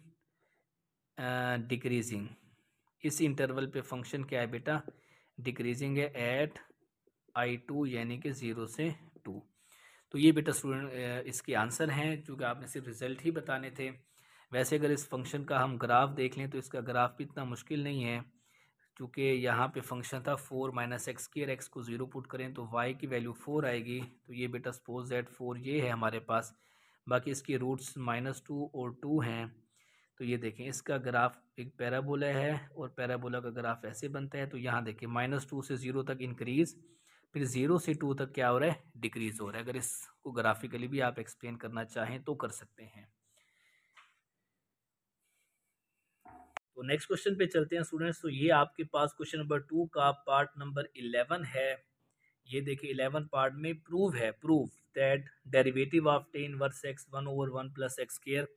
डिक्रीजिंग इस इंटरवल पे फंक्शन क्या है बेटा डिक्रीजिंग है एट आई टू यानी कि ज़ीरो से टू तो ये बेटा स्टूडेंट इसके आंसर हैं चूँकि आपने सिर्फ रिज़ल्ट ही बताने थे वैसे अगर इस फंक्शन का हम ग्राफ देख लें तो इसका ग्राफ भी इतना मुश्किल नहीं है क्योंकि यहाँ पे फंक्शन था फोर माइनस एक्स की एक्स को ज़ीरो पुट करें तो वाई की वैल्यू फोर आएगी तो ये बेटा सपोज दैट फोर ये है हमारे पास बाकी इसकी रूट्स माइनस टू और टू हैं तो ये देखें इसका ग्राफ एक पैराबोला है और पैराबोला का ग्राफ ऐसे बनता है तो यहाँ देखें माइनस टू से ज़ीरो तक इंक्रीज़ फिर ज़ीरो से टू तक क्या हो रहा है डिक्रीज़ हो रहा है अगर इसको ग्राफिकली भी आप एक्सप्लेन करना चाहें तो कर सकते हैं तो नेक्स्ट क्वेश्चन पे चलते हैं स्टूडेंट्स तो ये आपके पास क्वेश्चन नंबर टू का पार्ट नंबर इलेवन है ये देखिए इलेवन पार्ट में प्रूव है prove that derivative of tan inverse x one over one plus x square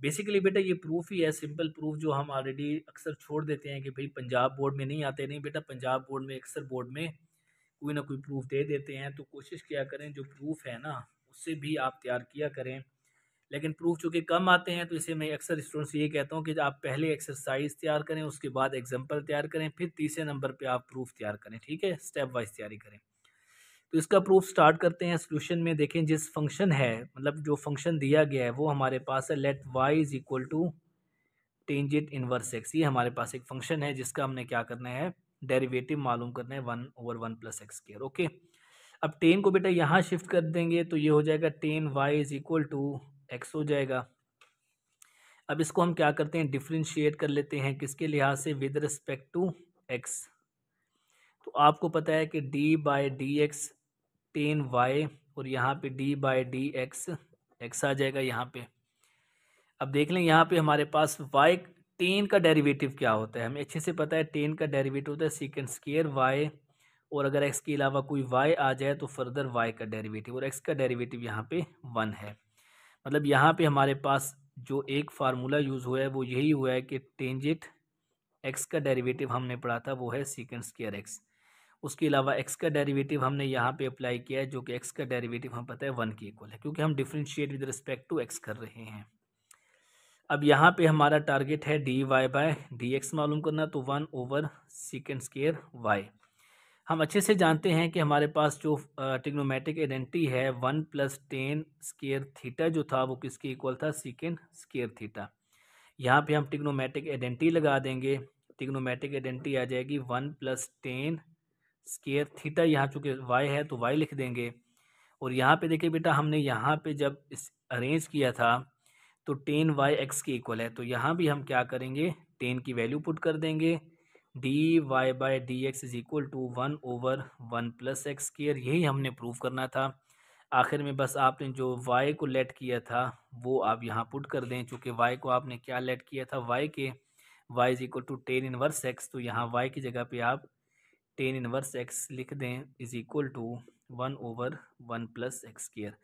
basically बेटा ये प्रूफ ही है सिंपल प्रूफ जो हम ऑलरेडी अक्सर छोड़ देते हैं कि भाई पंजाब बोर्ड में नहीं आते नहीं बेटा पंजाब बोर्ड में अक्सर बोर्ड में कोई ना कोई प्रूफ दे देते हैं तो कोशिश किया करें जो प्रूफ है ना उससे भी आप तैयार किया करें लेकिन प्रूफ चूँकि कम आते हैं तो इसे मैं अक्सर स्टूडेंट्स ये कहता हूँ कि आप पहले एक्सरसाइज तैयार करें उसके बाद एग्जाम्पल तैयार करें फिर तीसरे नंबर पर आप प्रूफ तैयार करें ठीक है स्टेप वाइज तैयारी करें तो इसका प्रूफ स्टार्ट करते हैं सोल्यूशन में देखें जिस फंक्शन है मतलब जो फंक्शन दिया गया है वो हमारे पास है let y is equal to tangent inverse x ये हमारे पास एक फंक्शन है जिसका हमने क्या करना है डेरिवेटिव मालूम करना है one over one plus x square okay अब टेन को बेटा यहाँ शिफ्ट कर देंगे तो ये हो जाएगा tan y is equal to x हो जाएगा अब इसको हम क्या करते हैं डिफ्रेंशिएट कर लेते हैं किसके लिहाज से विद रिस्पेक्ट टू एक्स तो आपको पता है कि d by d x tan y और यहाँ पे d by d x x आ जाएगा यहाँ पे अब देख लें यहाँ पे हमारे पास वाई टेन का डेरिवेटिव क्या होता है हमें अच्छे से पता है टेन का डेरिवेटिव होता है सीकेंड स्केयर वाई और अगर एक्स के अलावा कोई वाई आ जाए तो फर्दर वाई का डेरिवेटिव और एक्स का डेरिवेटिव यहाँ पे वन है मतलब यहाँ पे हमारे पास जो एक फार्मूला यूज़ हुआ है वो यही हुआ है कि टेंजेंट एक्स का डेरिवेटिव हमने पढ़ा था वो है सीकेंड स्केयर एक्स उसके अलावा एक्स का डेरिवेटिव हमने यहाँ पे अप्लाई किया है जो कि एक्स का डेरिवेटिव हम पता है वन के इक्वल है क्योंकि हम differentiate with respect to x कर रहे हैं अब यहाँ पे हमारा टारगेट है d y by d x मालूम करना तो one over secant square y हम अच्छे से जानते हैं कि हमारे पास जो टिग्नोमेटिक आइडेंटिटी है one plus tan square theta जो था वो किसके इक्वल था सिकेंड स्केयर थीटा यहाँ पे हम टिग्नोमेटिक आइडेंटिटी लगा देंगे टिग्नोमेटिक आइडेंटिटी आ जाएगी one plus tan square theta यहाँ चूँकि वाई है तो वाई लिख देंगे और यहाँ पे देखिए बेटा हमने यहाँ पे जब इस अरेंज किया था तो टेन वाई एक्स के इक्वल है तो यहाँ भी हम क्या करेंगे टेन की वैल्यू पुट कर देंगे d y by d x is equal to one over one plus x square यही हमने प्रूव करना था आखिर में बस आपने जो वाई को लेट किया था वो आप यहाँ पुट कर दें चूँकि वाई को आपने क्या लेट किया था वाई के y is equal to tan inverse x तो यहाँ वाई की जगह पे आप टेन इनवर्स एक्स लिख दें is equal to one over one plus x square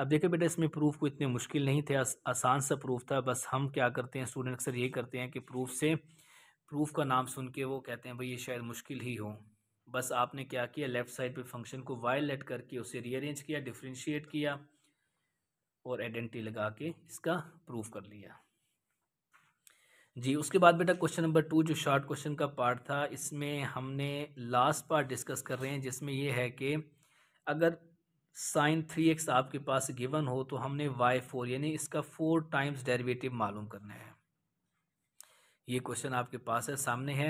अब देखिए बेटा इसमें प्रूफ को इतने मुश्किल नहीं थे आसान सा प्रूफ था बस हम क्या करते हैं स्टूडेंट अक्सर यही करते हैं कि प्रूफ से प्रूफ का नाम सुन के वो कहते हैं भाई ये शायद मुश्किल ही हो बस आपने क्या किया लेफ़्ट साइड पे फंक्शन को वाइल लेट करके उसे रीअरेंज किया डिफ्रेंशिएट किया और आइडेंटिटी लगा के इसका प्रूफ कर लिया जी उसके बाद बेटा क्वेश्चन नंबर टू जो शॉर्ट क्वेश्चन का पार्ट था इसमें हमने लास्ट पार्ट डिस्कस कर रहे हैं जिसमें यह है कि अगर साइन थ्री एक्स आपके पास गिवन हो तो हमने वाई फोर यानी इसका फोर टाइम्स डेरिवेटिव मालूम करना है ये क्वेश्चन आपके पास है सामने है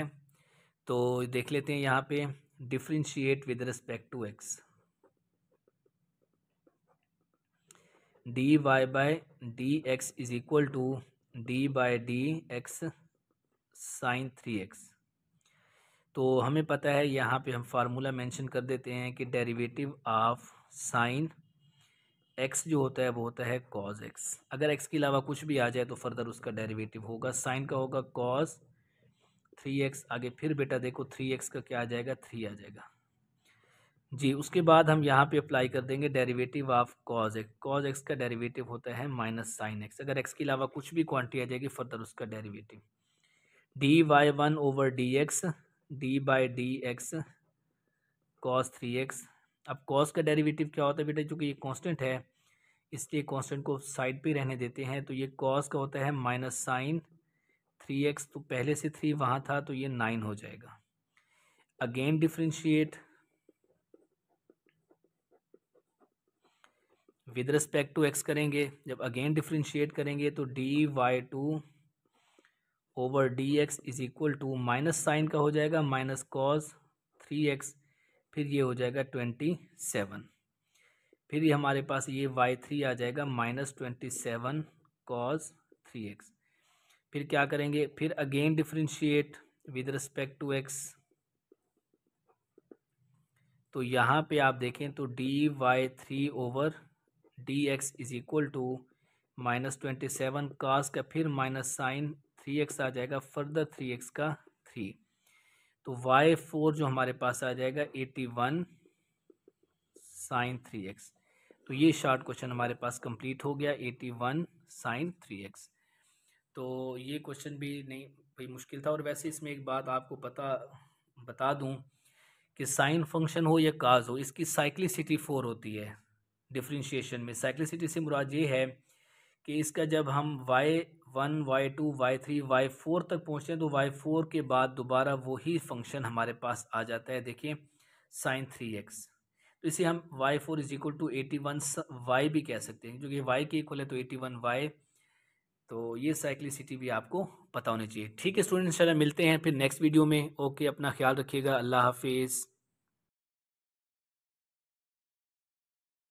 तो देख लेते हैं यहाँ पे differentiate with respect to x d y by d x is equal to d by d x sine three x तो हमें पता है यहाँ पे हम फार्मूला मेंशन कर देते हैं कि डेरिवेटिव ऑफ साइन एक्स जो होता है वो होता है कॉज एक्स अगर एक्स के अलावा कुछ भी आ जाए तो फर्दर उसका डेरिवेटिव होगा साइन का होगा कॉज थ्री एक्स आगे फिर बेटा देखो थ्री एक्स का क्या आ जाएगा थ्री आ जाएगा जी उसके बाद हम यहाँ पे अप्लाई कर देंगे derivative of cos x cos x का डेरिवेटिव होता है माइनस साइन एक्स अगर एक्स के अलावा कुछ भी क्वान्टिटी आ जाएगी फर्दर उसका derivative d y one over d x d by d x cos three x अब कॉस का डेरिवेटिव क्या होता है बेटा चूँकि ये कॉन्स्टेंट है इसलिए कॉन्स्टेंट को साइड पे रहने देते हैं तो ये कॉस का होता है माइनस साइन थ्री एक्स तो पहले से थ्री वहाँ था तो ये नाइन हो जाएगा again differentiate with respect to x करेंगे जब अगेन डिफ्रेंशिएट करेंगे तो d y two over d x is equal to minus sine का हो जाएगा माइनस कॉस थ्री एक्स फिर ये हो जाएगा ट्वेंटी सेवन फिर ये हमारे पास ये वाई थ्री आ जाएगा minus twenty seven cos three x फिर क्या करेंगे फिर again differentiate with respect to x तो यहाँ पे आप देखें तो d y three over d x is equal to minus twenty seven cos का फिर माइनस साइन थ्री एक्स आ जाएगा फर्दर थ्री एक्स का थ्री तो वाई फोर जो हमारे पास आ जाएगा eighty one sine three x तो ये शार्ट क्वेश्चन हमारे पास कंप्लीट हो गया eighty one sine three x तो ये क्वेश्चन भी नहीं भाई मुश्किल था और वैसे इसमें एक बात आपको पता बता दूं कि साइन फंक्शन हो या काज हो इसकी साइक्लिसिटी फोर होती है डिफ्रेंशिएशन में साइक्लिसिटी से मुराद ये है कि इसका जब हम y one y two y three y four तक पहुँचते हैं तो वाई फोर के बाद दोबारा वही फंक्शन हमारे पास आ जाता है देखिए साइन थ्री एक्स तो इसे हम y four is equal to eighty one y भी कह सकते हैं क्योंकि वाई के इक्वल है तो एटी वन वाई तो ये साइक्लिसिटी भी आपको पता होनी चाहिए ठीक है स्टूडेंट इंशाल्लाह मिलते हैं फिर नेक्स्ट वीडियो में ओके अपना ख्याल रखिएगा अल्लाह हाफिज़